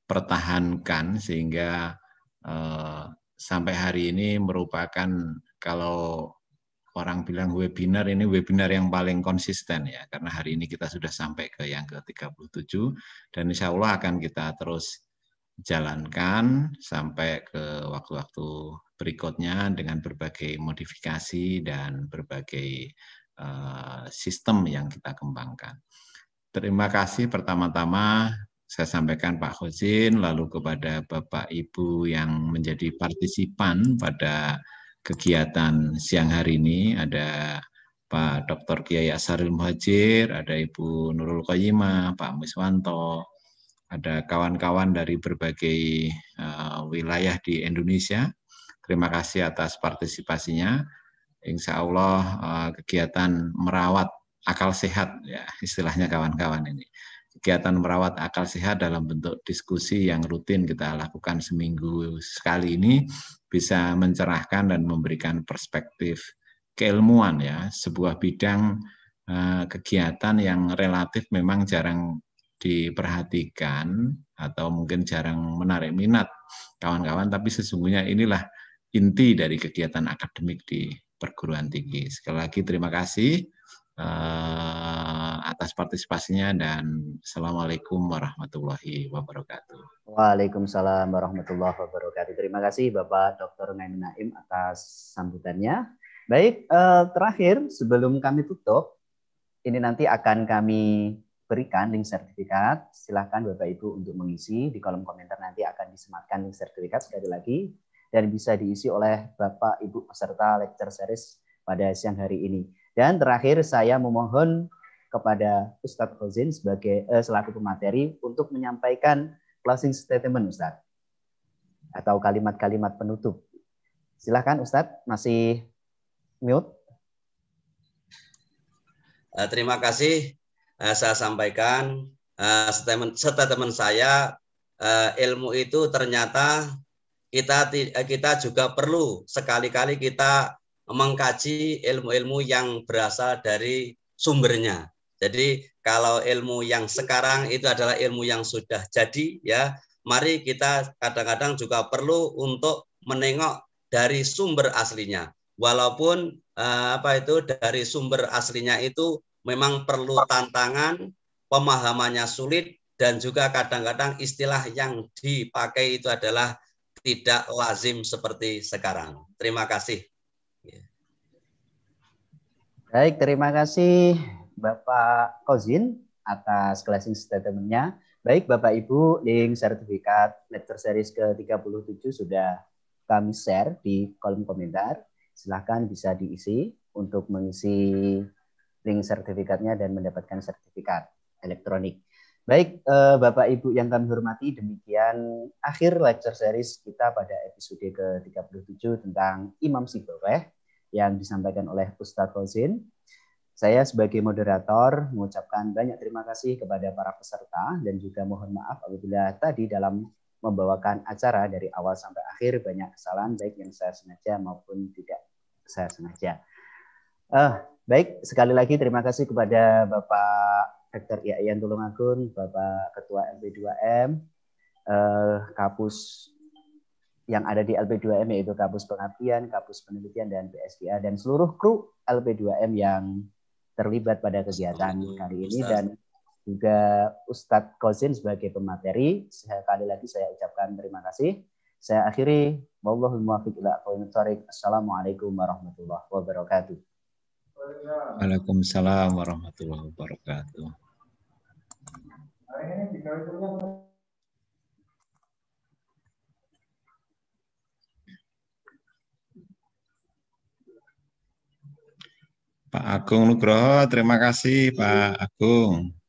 pertahankan sehingga eh, sampai hari ini merupakan kalau orang bilang webinar ini webinar yang paling konsisten ya karena hari ini kita sudah sampai ke yang ke-37 dan insya Allah akan kita terus jalankan sampai ke waktu-waktu berikutnya dengan berbagai modifikasi dan berbagai uh, sistem yang kita kembangkan. Terima kasih pertama-tama saya sampaikan Pak Hozin lalu kepada Bapak Ibu yang menjadi partisipan pada kegiatan siang hari ini, ada Pak Dr. Kiai Asaril Muhajir, ada Ibu Nurul Koyima, Pak Miswanto, ada kawan-kawan dari berbagai uh, wilayah di Indonesia. Terima kasih atas partisipasinya. Insya Allah uh, kegiatan merawat akal sehat, ya istilahnya kawan-kawan ini. Kegiatan merawat akal sehat dalam bentuk diskusi yang rutin kita lakukan seminggu sekali ini bisa mencerahkan dan memberikan perspektif keilmuan ya, sebuah bidang eh, kegiatan yang relatif memang jarang diperhatikan atau mungkin jarang menarik minat kawan-kawan, tapi sesungguhnya inilah inti dari kegiatan akademik di perguruan tinggi. Sekali lagi terima kasih eh, atas partisipasinya dan Assalamualaikum warahmatullahi wabarakatuh. Waalaikumsalam warahmatullahi wabarakatuh. Terima kasih Bapak Dr. Naim Naim atas sambutannya. Baik, eh, terakhir sebelum kami tutup, ini nanti akan kami berikan link sertifikat. Silahkan Bapak Ibu untuk mengisi di kolom komentar nanti akan disematkan link sertifikat sekali lagi dan bisa diisi oleh Bapak Ibu peserta lecture series pada siang hari ini. Dan terakhir saya memohon kepada Ustadz Hozin sebagai eh, selaku pemateri untuk menyampaikan closing statement Ustadz atau kalimat-kalimat penutup. Silahkan Ustadz, masih mute. Eh, terima kasih Eh, saya sampaikan uh, eh, statement statement saya uh, ilmu itu ternyata kita kita juga perlu sekali-kali kita mengkaji ilmu-ilmu yang berasal dari sumbernya. Jadi kalau ilmu yang sekarang itu adalah ilmu yang sudah jadi ya, mari kita kadang-kadang juga perlu untuk menengok dari sumber aslinya. Walaupun eh, apa itu dari sumber aslinya itu memang perlu tantangan, pemahamannya sulit, dan juga kadang-kadang istilah yang dipakai itu adalah tidak lazim seperti sekarang. Terima kasih. Ya. Baik, terima kasih Bapak Kozin atas closing statementnya. Baik Bapak Ibu, link sertifikat lecture series ke-37 sudah kami share di kolom komentar. Silahkan bisa diisi untuk mengisi link sertifikatnya dan mendapatkan sertifikat elektronik. Baik, eh, Bapak Ibu yang kami hormati, demikian akhir lecture series kita pada episode ke-37 tentang Imam Sibawah yang disampaikan oleh Ustadz Fauzin. Saya sebagai moderator mengucapkan banyak terima kasih kepada para peserta dan juga mohon maaf apabila tadi dalam membawakan acara dari awal sampai akhir banyak kesalahan baik yang saya sengaja maupun tidak saya sengaja. Uh, Baik, sekali lagi terima kasih kepada Bapak Rektor IAIN Tulungagung, Bapak Ketua LP2M, eh, Kapus yang ada di LP2M yaitu Kapus Pengabdian, Kapus Penelitian, dan PSDA, dan seluruh kru LP2M yang terlibat pada kegiatan kali ini, dan juga Ustadz Kozin sebagai pemateri. Sekali lagi saya ucapkan terima kasih. Saya akhiri, Wallahul muwafiq ila Assalamualaikum warahmatullahi wabarakatuh. Waalaikumsalam warahmatullahi wabarakatuh. Pak Agung Nugroho, terima kasih Pak Agung.